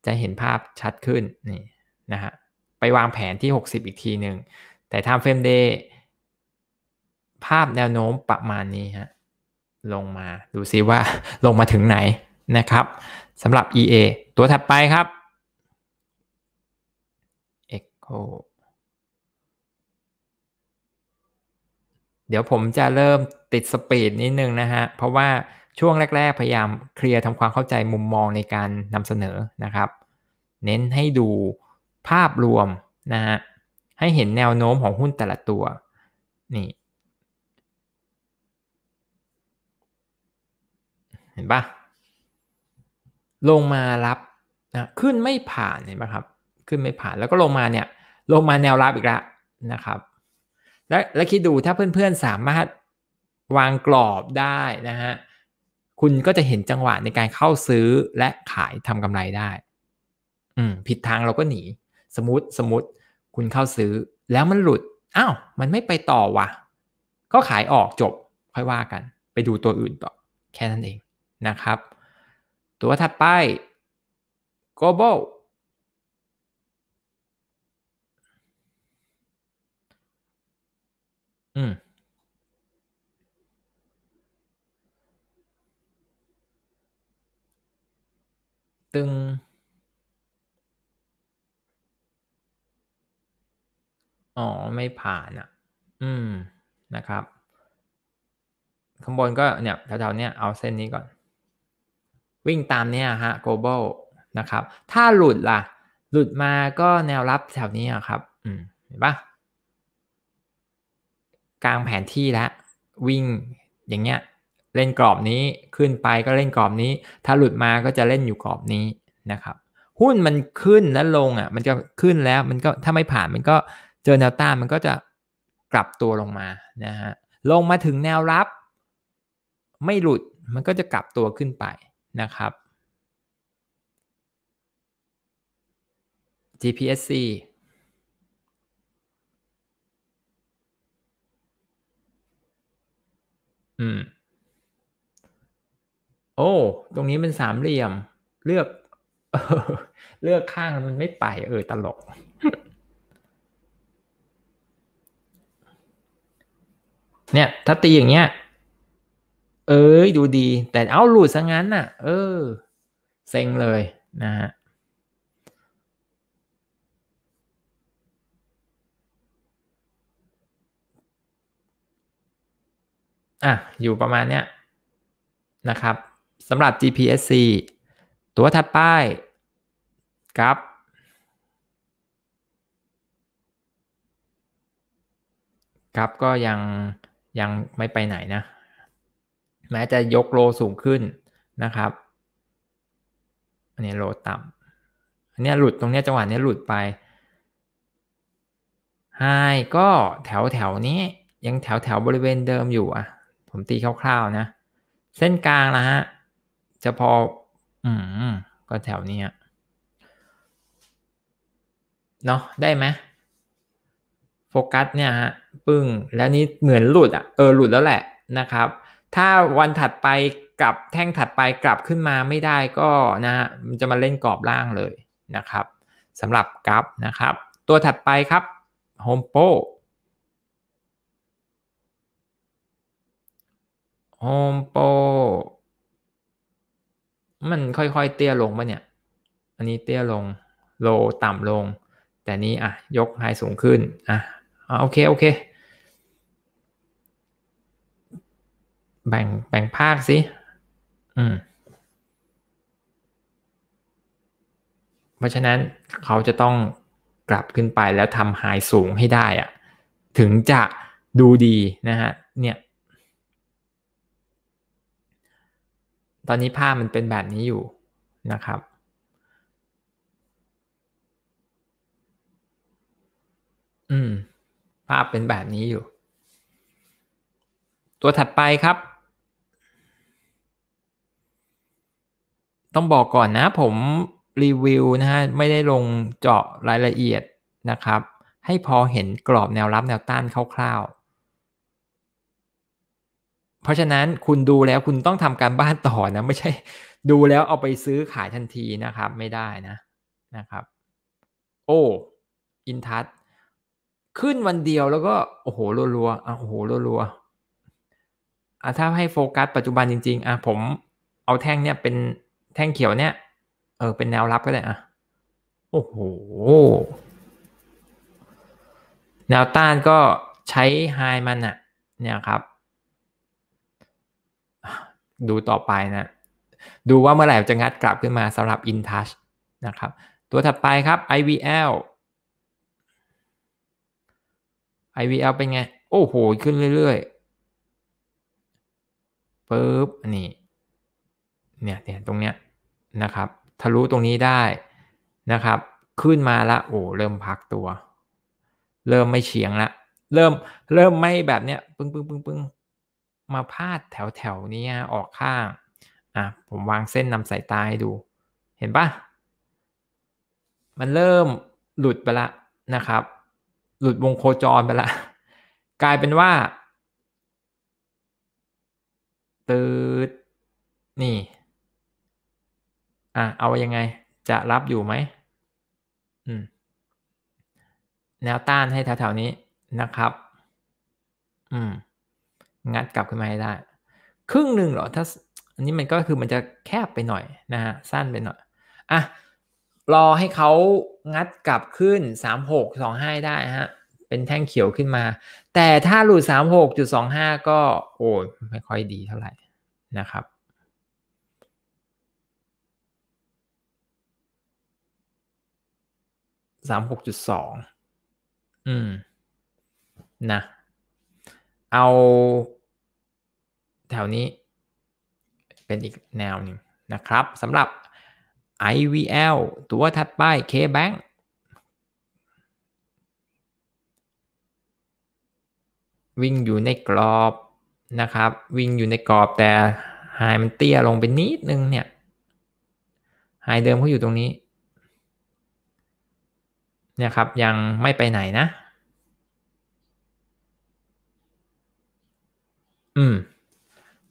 จะเห็นภาพชัดขึ้น นี่ นะฮะไปวางแผนที่หกสิบอีกทีหนึ่งแต่ทำเฟรม เดย์ภาพแนวโน้มประมาณนี้ฮะลงมาดูซิว่าลงมาถึงไหนนะครับสำหรับ EA ตัวถัดไปครับเเดี๋ยวผมจะเริ่มติดสปีดนิดนึงนะฮะ เพราะว่าช่วงแรก ๆพยายามเคลียร์ทำความเข้าใจมุมมองในการนำเสนอนะครับ เน้นให้ดูภาพรวมนะฮะ ให้เห็นแนวโน้มของหุ้นแต่ละตัว นี่ เห็นปะลงมารับนะ ขึ้นไม่ผ่านเห็นปะครับ ขึ้นไม่ผ่านแล้วก็ลงมาเนี่ยลงมาแนวรับอีกแล้ว นะครับ และและคิดดูถ้าเพื่อนๆสามารถวางกรอบได้นะฮะ คุณก็จะเห็นจังหวะในการเข้าซื้อและขายทำกำไรได้ อืม ผิดทางเราก็หนีสมมติสมมติ คุณเข้าซื้อแล้วมันหลุด อ้าว มันไม่ไปต่อวะะก็ขายออกจบ ค่อยว่ากัน ไปดูตัวอื่นต่อ แค่นั้นเองนะครับ ตัวถัดไป global ืม ตึง อ๋อ ไม่ผ่านอ่ะ อืม นะครับ ข้างบนก็เนี่ยแถวๆเนี้ยเอาเส้นนี้ก่อน วิ่งตามเนี้ยฮะ global นะครับ ถ้าหลุดล่ะ หลุดมาก็แนวรับแถวนี้ครับ อืม เห็นปะกลางแผนที่แล้ววิ่งอย่างเงี้ยเล่นกรอบนี้ขึ้นไปก็เล่นกรอบนี้ ถ้าหลุดมาก็จะเล่นอยู่กรอบนี้นะครับ หุ้นมันขึ้นและลงอ่ะมันจะขึ้นแล้วมันก็ถ้าไม่ผ่านมันก็เจอแนวต้านมันก็จะกลับตัวลงมานะฮะลงมาถึงแนวรับ ไม่หลุดมันก็จะกลับตัวขึ้นไปนะครับ GPSC อืม โอ้ ตรงนี้เป็นสามเหลี่ยม เลือกเลือกข้างมันไม่ไป เออ ตลก เนี่ย ถ้าตีอย่างเงี้ย เอ้ยดูดี แต่เอาหลุดซะงั้นน่ะ เออ เซ็ง เลย นะฮะอ่ะ อยู่ประมาณเนี้ยนะครับสำหรับ GPSC ตัวถัดไปครับครับ ก็ยัง ยัง ไม่ไปไหนนะแม้จะยกโลสูงขึ้นนะครับ อันนี้โลต่ำอันนี้หลุดตรงนี้จังหวะนี้หลุดไปไฮก็แถวแถวนี้ยังแถวแถวบริเวณเดิมอยู่อะผมตีคร่าว ๆ นะ เส้นกลางนะฮะจะพออืมก็แถวนี้เนาะได้ไหมโฟกัสเนี่ยฮะปึ้งแล้วนี้เหมือนหลุดอะ่ะเออหลุดแล้วแหละนะครับ ถ้าวันถัดไปกลับแท่งถัดไปกลับขึ้นมาไม่ได้ก็นะฮะมันจะมาเล่นกรอบล่างเลยนะครับสำหรับกราฟนะครับตัวถัดไปครับโฮมโปรโฮมโปรมันค่อยๆเตี้ยลงปะเนี่ย อันนี้เตี้ยลง โลต่ำลง แต่นี้อ่ะ ยกไฮสูงขึ้น อ่ะ โอเค โอเค แบ่งแบ่งภาคสิ อืม เพราะฉะนั้นเขาจะต้องกลับขึ้นไปแล้วทำไฮสูงให้ได้อะถึงจะดูดีนะฮะ เนี่ยตอนนี้ภาพมันเป็นแบบนี้อยู่นะครับ อืม ภาพเป็นแบบนี้อยู่ ตัวถัดไปครับ ต้องบอกก่อนนะผมรีวิวนะฮะไม่ได้ลงเจาะรายละเอียดนะครับ ให้พอเห็นกรอบแนวรับแนวต้านคร่าวเพราะฉะนั้นคุณดูแล้วคุณต้องทำการบ้านต่อนะ ไม่ใช่ดูแล้วเอาไปซื้อขายทันทีนะครับไม่ได้นะ นะครับ โอ้อินทัศขึ้นวันเดียวแล้วก็โอ้โหรัวๆอ่ะโอ้โหรัวๆอ่ะถ้าให้โฟกัส ปัจจุบันจริงๆ อ่ะ ผมเอาแท่งเนี่ยเป็นแท่งเขียวเนี่ย เออเป็นแนวรับก็ได้อ่ะ โอ้โหแนวต้านก็ใช้ไฮมันอะเนี่ยครับดูต่อไปนะ ดูว่าเมื่อไหร่จะงัดกลับขึ้นมาสำหรับ InTouch นะครับ ตัวถัดไปครับ IVL IVL เป็นไง โอ้โห ขึ้นเรื่อยๆปึ๊บนี่ เนี่ยเนี่ยตรงเนี้ยนะครับ ทะลุตรงนี้ได้นะครับ ขึ้นมาละ โอ้ เริ่มพักตัว เริ่มไม่เฉียงละ เริ่ม เริ่มไม่แบบเนี้ย ปึ้งปึ้งปึ้งปึ้งมาพาดแถวแถวนี้ออกข้าง อ่ะ ผมวางเส้นนำสายตาให้ดู เห็นปะมันเริ่มหลุดไปละนะครับ หลุดวงโคจรไปละ กลายเป็นว่า ตืด นี่ อ่ะ เอายังไง จะรับอยู่ไหม อืม แนวต้านให้แถวๆนี้นะครับ อืมงัดกลับขึ้นมาให้ได้ครึ่งหนึ่งเหรอ ถ้าอันนี้มันก็คือมันจะแคบไปหน่อยนะฮะ สั้นไปหน่อย อ่ะรอให้เขางัดกลับขึ้น 3625ได้ฮะ เป็นแท่งเขียวขึ้นมา แต่ถ้าหลุด36.25 ก็ โอ้ยไม่ค่อยดีเท่าไหร่นะครับสามหกจุดสองอืม นะเอา แถวนี้ เป็นอีกแนวหนึ่งนะครับสำหรับ IVL ตัวถัดไป KBank วิ่งอยู่ในกรอบนะครับ วิ่งอยู่ในกรอบแต่หายมันเตี้ย ลงไป นิด นึงเนี่ยหายเดิมเขาอยู่ตรงนี้ เนี่ย ครับ ยังไม่ไปไหน นะืม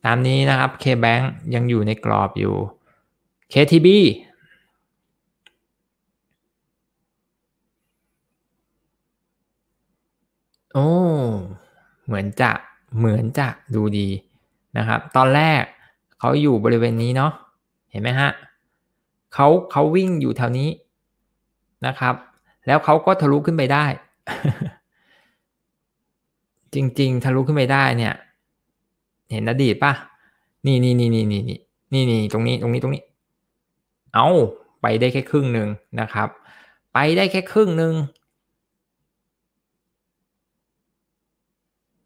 ตามนี้นะครับ KBank ยังอยู่ในกรอบอยู่ KTB โอ้เหมือนจะเหมือนจะดูดีนะครับ ตอนแรกเขาอยู่บริเวณนี้เนาะเห็นไหมฮะเขาเขาวิ่งอยู่แถวนี้นะครับ แล้วเขาก็ทะลุขึ้นไปได้ จริง ๆ ทะลุขึ้นไปได้เนี่ยเห็นอดีตป่ะ นี่นี่นี่นี่นี่นี่ นี่นี่ตรงนี้ตรงนี้ตรงนี้ เอาไปได้แค่ครึ่งหนึ่งนะครับ ไปได้แค่ครึ่งหนึ่ง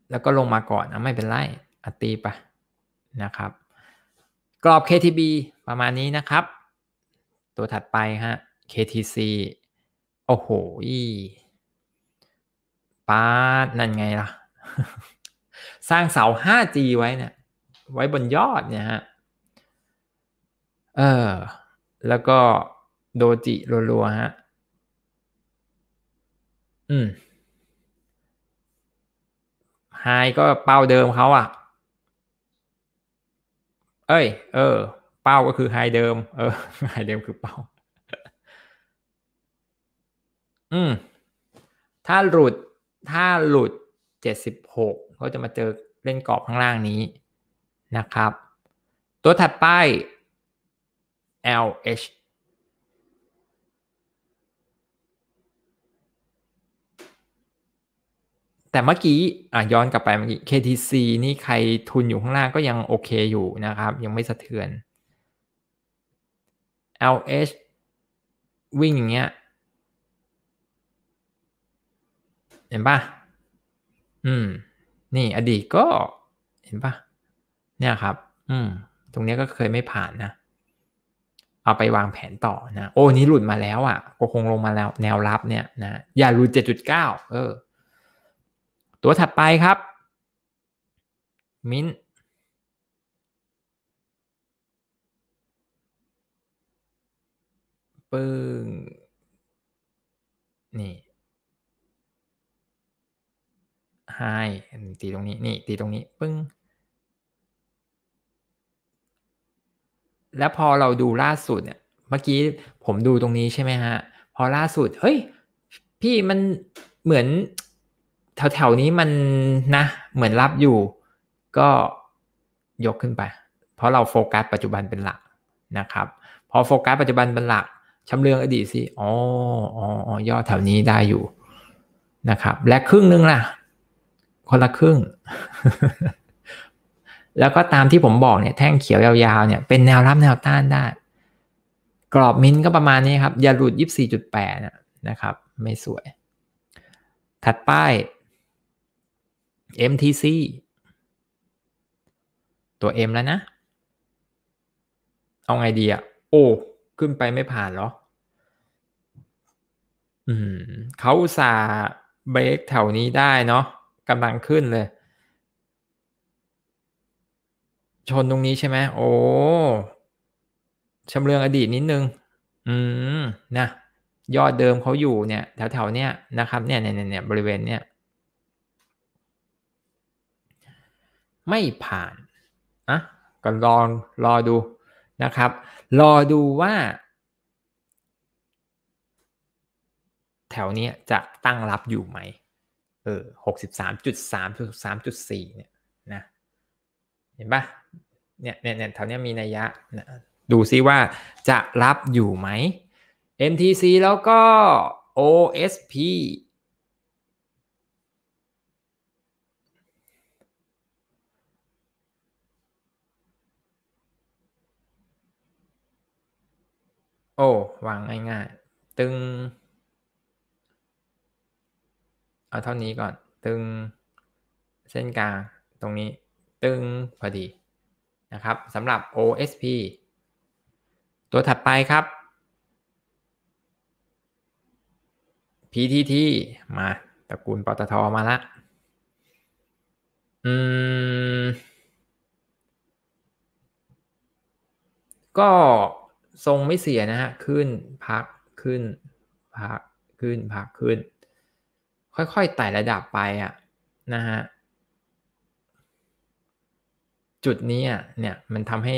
แล้วก็ลงมาก่อนนะไม่เป็นไรอตี่ะนะครับ กรอบ KTB ประมาณนี้นะครับ ตัวถัดไปฮะ KTC โอ้โหปาดนั่นไงล่ะสร้างเสา 5G ไว้เนี่ย ไว้บนยอดเนี่ย ฮะ เออ แล้วก็ โดจิรัวๆฮะ อืมไฮก็เป้าเดิมเขาอะ่ะ เอ้ย เออ เป้าก็คือไฮเดิม เออ ไฮเดิมคือเป้า อืม ถ้าหลุด ถ้าหลุดเจ็ดสิบหกก็จะมาเจอเล่นกรอบข้างล่างนี้นะครับ ตัวถัดไป LH แต่เมื่อกี้อ่ะย้อนกลับไปเมื่อกี้ KTC นี่ใครทุนอยู่ข้างล่างก็ยังโอเคอยู่นะครับ ยังไม่สะเทือน LH วิ่งอย่างเงี้ยเห็นปะอืมนี่อดีตก็เห็นปะเนี่ยครับ อืม ตรงนี้ก็เคยไม่ผ่านนะ เอาไปวางแผนต่อนะ โอ้นี้หลุดมาแล้วอะ่ะ ก็คงลงมาแล้วแนวรับเนี่ยนะอย่าหลุดเจ็ดจุดเก้าเออ ตัวถัดไปครับ มิ้นปึ้งนี่ไฮตีตรงนี้นี่ตีตรงนี้ ปึ้ง แล้วพอเราดูล่าสุดเนี่ย เมื่อกี้ผมดูตรงนี้ใช่ไหมฮะ พอล่าสุด เฮ้ย พี่มันเหมือนแถวๆนี้มันนะ เหมือนรับอยู่ ก็ยกขึ้นไป เพราะเราโฟกัสปัจจุบันเป็นหลักนะครับ พอโฟกัสปัจจุบันเป็นหลักชำเลืองอดีตสิ อ๋ออ๋อย่อแถวนี้ได้อยู่นะครับ และครึ่งหนึ่งล่ะคนละครึ่ง แล้วก็ตามที่ผมบอกเนี่ยแท่งเขียวยาวๆเนี่ยเป็นแนวรับแนวต้านได้ กรอบมินก็ประมาณนี้ครับอย่าหลุด24.8นะครับ ไม่สวย ถัดไป MTC ตัว M แล้วนะ เอาไงดีอะโอ้ ขึ้นไปไม่ผ่านหรอ อืมเขาสาเบรกแถวนี้ได้เนาะกำลังขึ้นเลย ชนตรงนี้ใช่ไหม โอ้ชำเลืองอดีตนิดนึง อืมนะยอดเดิมเขาอยู่เนี่ย แถว ๆ เนี้ยนะครับ เนี่ยเนี่ยเนี่ยบริเวณเนี่ยไม่ผ่านอ่ะก็ลองรอดูนะครับ รอดูว่า แถวนี้จะตั้งรับอยู่ไหมเออหกสิบสามจุดสามสามจุดสี่เนี่ยนะ เห็นปะเนี่ย เนี่ย เนี่ยแถวนี้มีนัยยะนะดูซิว่าจะรับอยู่ไหม MTC แล้วก็ OSP โอ้วางง่ายๆตึงเอาเท่านี้ก่อนตึงเส้นกลางตรงนี้ ตึงพอดีนะครับสำหรับ OSP ตัวถัดไปครับ PTT มาตระกูลปตทมาละอืมก็ทรงไม่เสียนะฮะขึ้น พักขึ้นพักขึ้น พัก ขึ้นค่อยๆไต่ ระดับไป อ่ะ นะ ฮะ จุดนี้อ่ะเนี่ย มันทำให้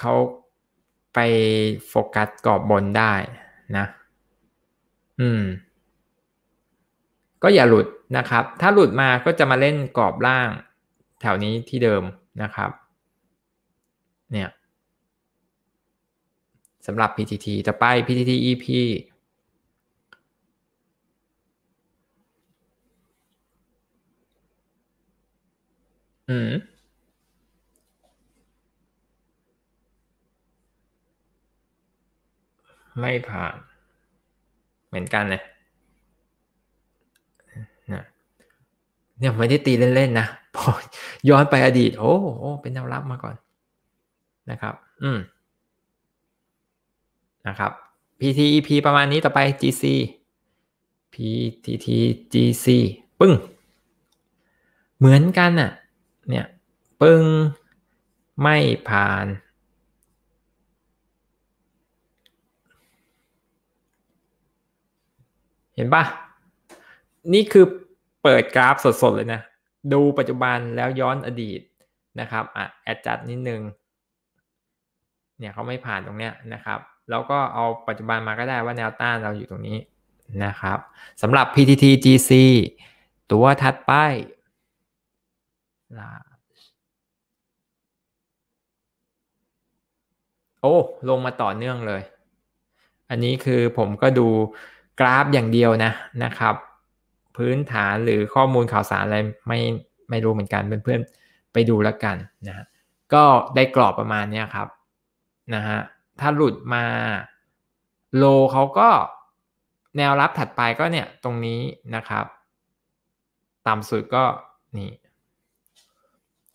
เขาไปโฟกัสกรอบบนได้ นะ อืม ก็อย่าหลุดนะครับ ถ้าหลุดมาก็จะมาเล่นกรอบล่างแถวนี้ที่เดิมนะครับ เนี่ยสำหรับ PTT จะไป PTT EP อืม ไม่ผ่าน เหมือนกันเลยนะเนี่ยไม่ได้ตีเล่น ๆ นะพอย้อนไปอดีต โอ้ โอ้ เป็นแนวรับมาก่อน นะครับ อืม นะครับ PT EP ประมาณนี้ต่อไป GC PTT GC ปึ้ง เหมือนกันอะ่ะเนี่ย ปึ้ง ไม่ผ่าน เห็นปะนี่คือเปิดกราฟสดๆ เลยนะ ดูปัจจุบันแล้วย้อนอดีตนะครับ อ่ะ แอดจัดนิดนึง เนี่ยเขาไม่ผ่านตรงเนี้ยนะครับ แล้วก็เอาปัจจุบันมาก็ได้ว่าแนวต้านเราอยู่ตรงนี้นะครับสำหรับ PTT GC ตัวถัดไปลาโอ้ ลงมาต่อเนื่องเลย อันนี้คือผมก็ดูกราฟอย่างเดียวนะนะครับ พื้นฐานหรือข้อมูลข่าวสารอะไรไม่ไม่รู้เหมือนกันเพื่อนๆไปดูแล้วกันนะฮะก็ได้กรอบประมาณนี้ครับ นะฮะ ถ้าหลุดมาโลเขาก็แนวรับถัดไปก็เนี่ย ตรงนี้นะครับ ต่ำสุดก็นี่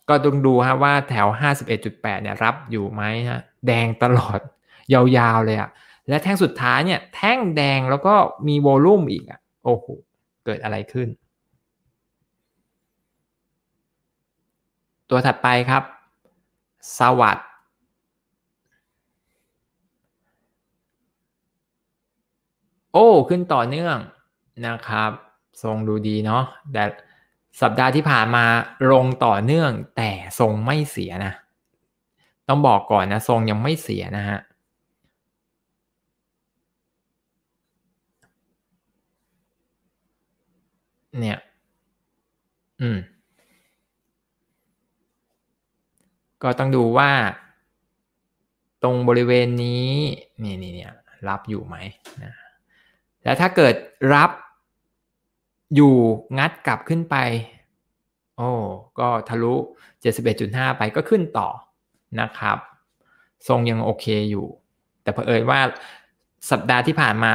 ก็ต้องดูฮะว่าแถว 51.8เนี่ยรับอยู่ไหมฮะแดงตลอดยาวๆเลยอะและแท่งสุดท้ายเนี่ย แท่งแดงแล้วก็มีโวลุ่มอีกอะโอ้โห เกิดอะไรขึ้น ตัวถัดไปครับ สวัสดโอ้ ขึ้นต่อเนื่องนะครับ ทรงดูดี เนาะแต่สัปดาห์ที่ผ่านมาลงต่อเนื่องแต่ทรงไม่เสียนะ ต้องบอกก่อนนะทรงยังไม่เสียนะฮะ เนี่ย อืม ก็ต้องดูว่า ตรงบริเวณนี้นี่นี่เนี่ยรับอยู่ไหมนะแล้วถ้าเกิดรับอยู่ งัดกลับขึ้นไป โอ้ ก็ทะลุ71.5 ไปก็ขึ้นต่อนะครับ ทรงยัง โอเคอยู่ แต่เผอิญว่าสัปดาห์ที่ผ่านมา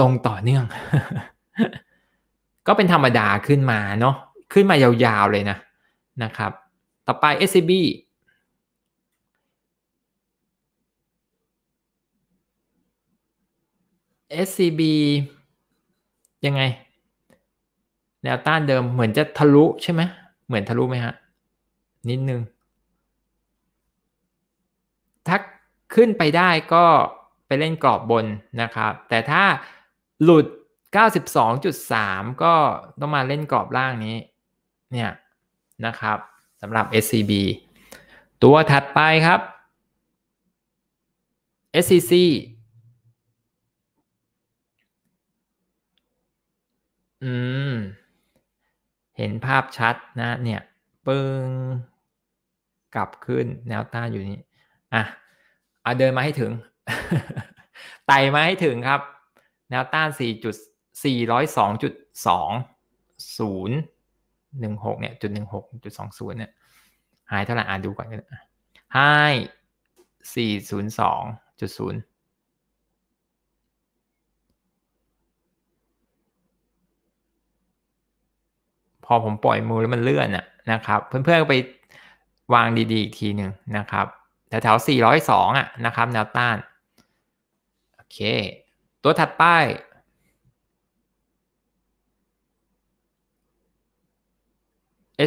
ลงต่อเนื่อง ก็เป็นธรรมดาขึ้นมา เนาะขึ้นมายาวๆเลยนะนะครับ ต่อไป SCB เอ SCB ยังไงแนวต้านเดิมเหมือนจะทะลุใช่ไหม เหมือนทะลุไหมฮะนิดนึงถ้าขึ้นไปได้ก็ไปเล่นกรอบบนนะครับ แต่ถ้าหลุด 92.3 ก็ต้องมาเล่นกรอบล่างนี้ เนี่ย นะครับสำหรับ SCB ตัวถัดไปครับ SCC อืมเห็น ภาพชัดนะเนี่ย ปึ้ง กลับขึ้นแนวต้านอยู่นี่ อ่ะเอาเดินมาให้ถึง ไต่มาให้ถึงครับ แนวต้าน 4.402.20 16เนี่ยจุด16จุด20เนี่ยหายเท่าไหร่อ่านดูก่อนกันหาย402.0พอผมปล่อยมือแล้วมันเลื่อนอะนะครับเพื่อนๆไปวางดีๆอีกทีหนึ่งนะครับแถวๆ402อ่ะนะครับแนวต้าน โอเค ตัวถัดไป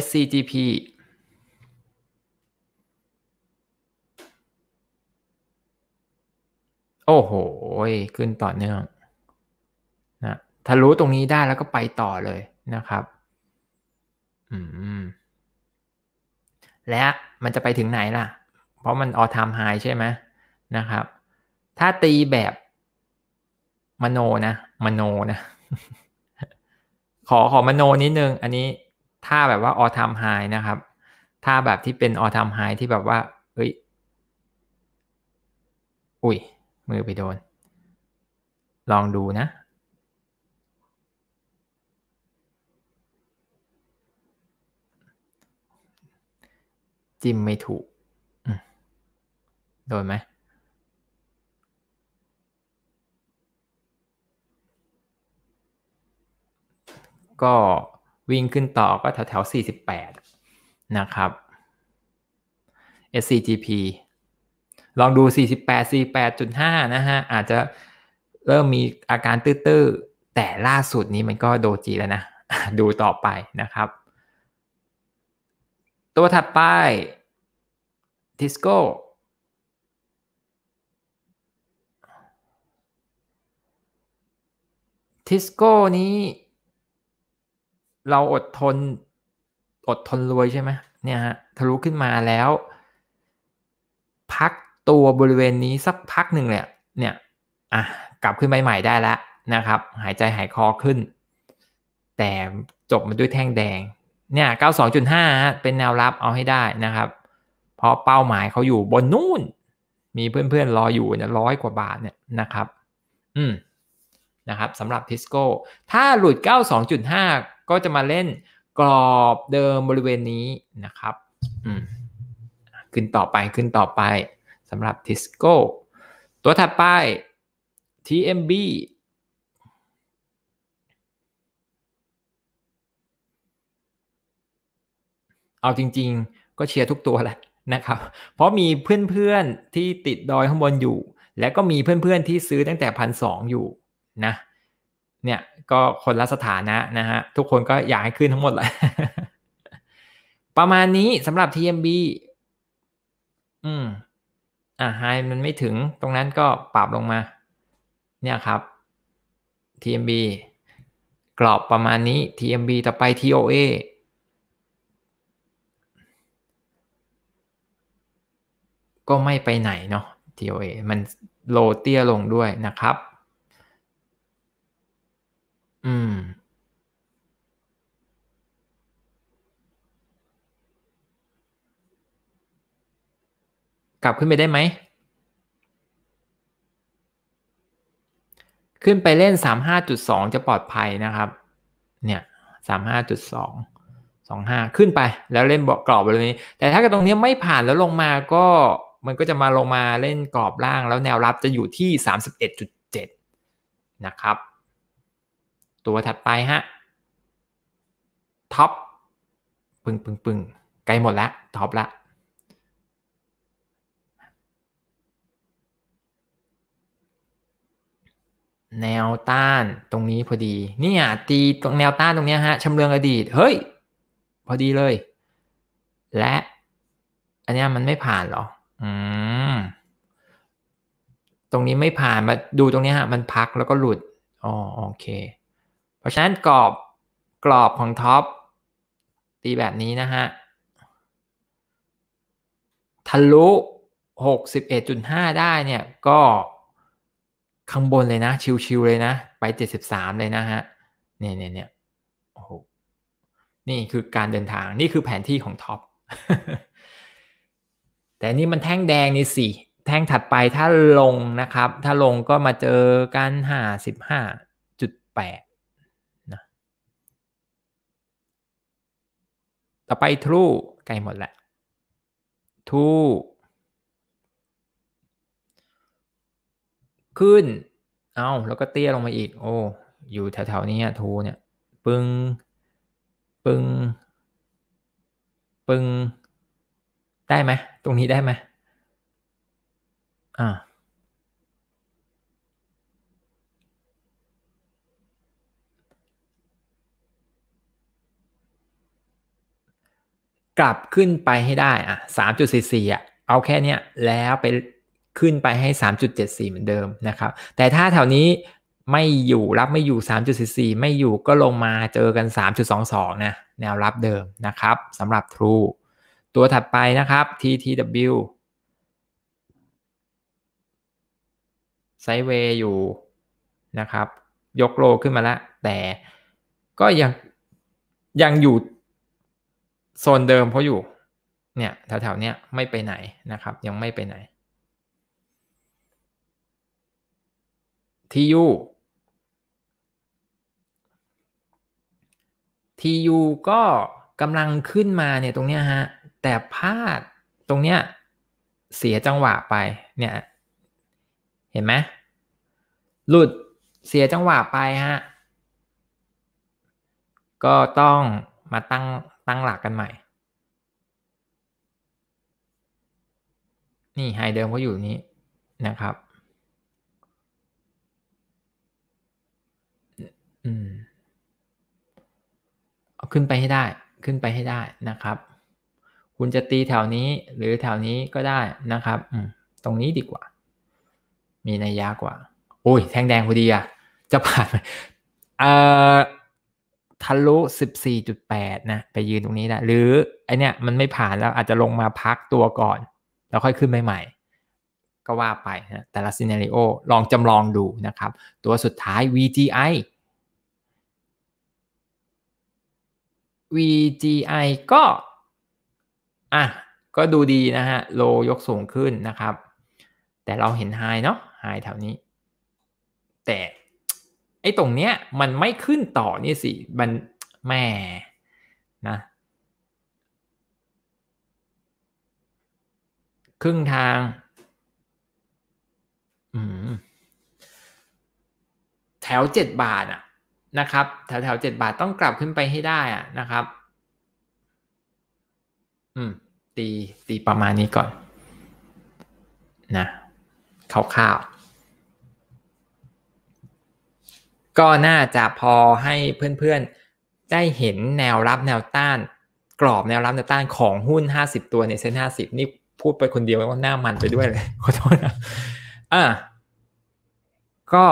SCGP โอ้โห ขึ้นต่อเนื่องนะทะลุตรงนี้ได้แล้วก็ไปต่อเลยนะครับอืม และมันจะไปถึงไหนล่ะ เพราะมันออทามไฮใช่ไหมนะครับ ถ้าตีแบบมโนนะมโนนะ ขอขอมโนนิด นึง อันนี้ถ้าแบบว่าออทามไฮนะครับถ้าแบบที่เป็นออทามไฮที่แบบว่าเอ้ยอุ้ยมือไปโดน ลองดูนะจิ้มไม่ถูก โดนไหมก็วิ่งขึ้นต่อก็ แถวแถว48 นะครับ SCGP ลองดู 48 48.5นะฮะ อาจจะ เริ่มมีอาการตื้อๆแต่ล่าสุดนี้มันก็ โดจีแล้วนะ ดูต่อไปนะครับตัวถัดไปทิสโก้ทิสโก้นี้ เราอดทนอดทนรวยใช่ไหมเนี่ยฮะทะลุขึ้นมาแล้ว พักตัวบริเวณนี้สักพักหนึ่งเลยเนี่ย อ่ะกลับขึ้นใหม่ๆได้แล้วนะครับ หายใจหายคอขึ้น แต่จบมาด้วยแท่งแดงเนี่ยเก้าสองจุดห้าเป็นแนวรับเอาให้ได้นะครับ เพราะเป้าหมายเขาอยู่บนนู่น มีเพื่อนๆรออยู่เนี่ยร้อยกว่าบาทเนี่ยนะครับ อืม นะครับสำหรับทิสโก้ ถ้าหลุด 92.5 ก็จะมาเล่นกรอบเดิมบริเวณนี้นะครับ อืม ขึ้นต่อไปขึ้นต่อไปสำหรับทิสโก้ ตัวถัดไป TMB เอาจริง ๆ ก็เชียร์ทุกตัวแหละนะครับ เพราะมีเพื่อน ๆ ที่ติดดอยข้างบนอยู่ และก็มีเพื่อนๆที่ซื้อตั้งแต่พันสองอยู่นะ เนี่ยก็คนละสถานะนะฮะ ทุกคนก็อยากให้ขึ้นทั้งหมดแหละประมาณนี้สำหรับ TMB อืม อ่าไฮมันไม่ถึงตรงนั้นก็ปรับลงมา เนี่ยครับ TMB กรอบประมาณนี้ TMB ต่อไป TOA ก็ไม่ไปไหนเนาะ TOA มันโลเตี้ยลงด้วยนะครับ อืม กลับขึ้นไปได้ไหม ขึ้นไปเล่น 35.2จะปลอดภัยนะครับ เนี่ย 35.2 25ขึ้นไปแล้วเล่นบอกกรอบบริเวณนี้ แต่ถ้าเกิดตรงนี้ไม่ผ่านแล้วลงมาก็มันก็จะมาลงมาเล่นกรอบล่างแล้วแนวรับจะอยู่ที่ 31.7 นะครับ ตัวถัดไปฮะ ท็อปปึงปึงปึงใกล้หมดละท็อปละแนวต้านตรงนี้พอดีเนี่ยตีตรงแนวต้านตรงนี้ฮะชำเลืองอดีต เฮ้ย พอดีเลย และ อันนี้มันไม่ผ่านหรออืม ตรงนี้ไม่ผ่านมาดูตรงนี้ฮะ มันพักแล้วก็หลุด อ๋อ โอเค เพราะฉะนั้นกรอบกรอบของท็อป ตีแบบนี้นะฮะ ทะลุ 61.5 ได้เนี่ย ก็ข้างบนเลยนะ ชิวๆเลยนะ ไป 73 เลยนะฮะ เนี่ยเนี่ยเนี่ยโอ้โหนี่คือการเดินทางนี่คือแผนที่ของท็อปแต่นี่มันแท่งแดงนี่สิ แท่งถัดไปถ้าลงนะครับ ถ้าลงก็มาเจอกันห้าสิบห้าจุดแปดนะต่อไปทรูใกล้หมดและ ทูขึ้น เอาแล้วก็เตี้ยลงมาอีก โอ้ อยู่แถวๆนี้ทูเนี่ยปึงปึงปึงได้ไหมตรงนี้ได้ไหมอ่ากลับขึ้นไปให้ได้อ่ะสามจุดสี่สี่อ่ะ เอาแค่เนี้ยแล้วไป ขึ้นไปให้สามจุดเจ็ดสี่เหมือนเดิมนะครับ แต่ถ้าแถวนี้ไม่อยู่รับไม่อยู่สามจุดสี่สี่ไม่อยู่ก็ลงมาเจอกันสามจุดสองสองนะ แนวรับเดิมนะครับสำหรับ True ตัวถัดไปนะครับ TTW ไซเวย์อยู่นะครับ ยกโลขึ้นมาละ แต่ก็ยัง ยังอยู่โซนเดิม เพราะอยู่ เนี่ยแถวๆเนี้ยไม่ไปไหนนะครับยังไม่ไปไหน TU TU ก็กำลังขึ้นมาเนี่ยตรงเนี้ยฮะแต่พลาดตรงเนี้ย เสียจังหวะไปเนี่ย เห็นไหมหลุดเสียจังหวะไปฮะ ก็ต้องมาตั้งตั้งหลักกันใหม่ นี่ไฮเดิมก็อยู่นี้นะครับอืมเอาขึ้นไปให้ได้ขึ้นไปให้ได้นะครับคุณ จะตีแถวนี้หรือแถวนี้ก็ได้นะครับตรงนี้ดีกว่า มีนัยยะกว่า โอ้ย แทงแดงพอดีอะจะผ่านเอ่อทะลุ 14.8 นะ ไปยืนตรงนี้นะหรือ ไอเนี้ยมันไม่ผ่านแล้วอาจจะลงมาพักตัวก่อน แล้วค่อยขึ้นใหม่ๆก็ว่าไปนะแต่ละซีเรีโอลองจำลองดูนะครับ ตัวสุดท้าย VGI VGI ก็อ่ะก็ดูดีนะฮะโลยกสูงขึ้นนะครับ แต่เราเห็นไฮเนาะไฮแถวนี้ แต่ไอ้ตรงเนี้ย มันไม่ขึ้นต่อนี่สิมันแม่นะ ครึ่งทาง แถวเจ็ดบาทอะนะครับ แถวแถวเจ็ดบาทต้องกลับขึ้นไปให้ได้อะนะครับืมตี ตีประมาณนี้ก่อนนะคร่าว ๆ ก็น่าจะพอให้เพื่อนๆ ได้เห็นแนวรับแนวต้าน กรอบแนวรับ แนว ต้าน ของหุ้น 50 ตัวในเซ็นห้าสิบนี่พูดไปคนเดียวว่าหน้ามันไปด้วยเลยขอโทษนะ อ่ะ ก็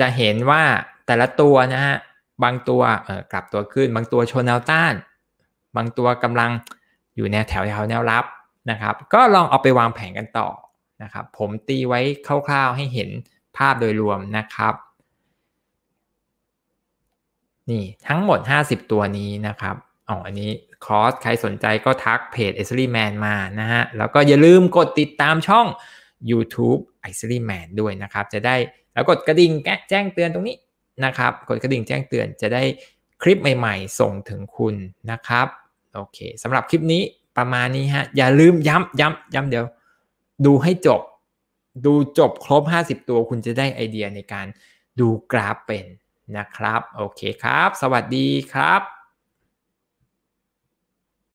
จะเห็นว่าแต่ละตัวนะฮะบางตัวเออกลับตัวขึ้น บางตัวชนแนวต้าน บางตัวกำลังอยู่แนวแถวแถวแนวรับนะครับ ก็ลองเอาไปวางแผนกันต่อนะครับ ผมตีไว้คร่าวๆให้เห็นภาพโดยรวมนะครับ นี่ทั้งหมด 50 ตัวนี้นะครับ อ๋อ อันนี้คอร์สใครสนใจก็ทักเพจอ s l e y Man มานะฮะ แล้วก็อย่าลืมกดติดตามช่อง YouTube i s l e y Man ด้วยนะครับ จะได้แล้วกดกระดิ่งแจ้งเตือนตรงนี้นะครับ กดกระดิ่งแจ้งเตือนจะได้คลิปใหม่ๆ ส่งถึงคุณนะครับโอเค สำหรับคลิปนี้ประมาณนี้ฮะ อย่าลืมย้ำย้ำย้ำเดี๋ยว ดูให้จบ ดูจบครบ 50 ตัวคุณจะได้ไอเดียในการดูกราฟเป็นนะครับ โอเคครับ สวัสดีครับ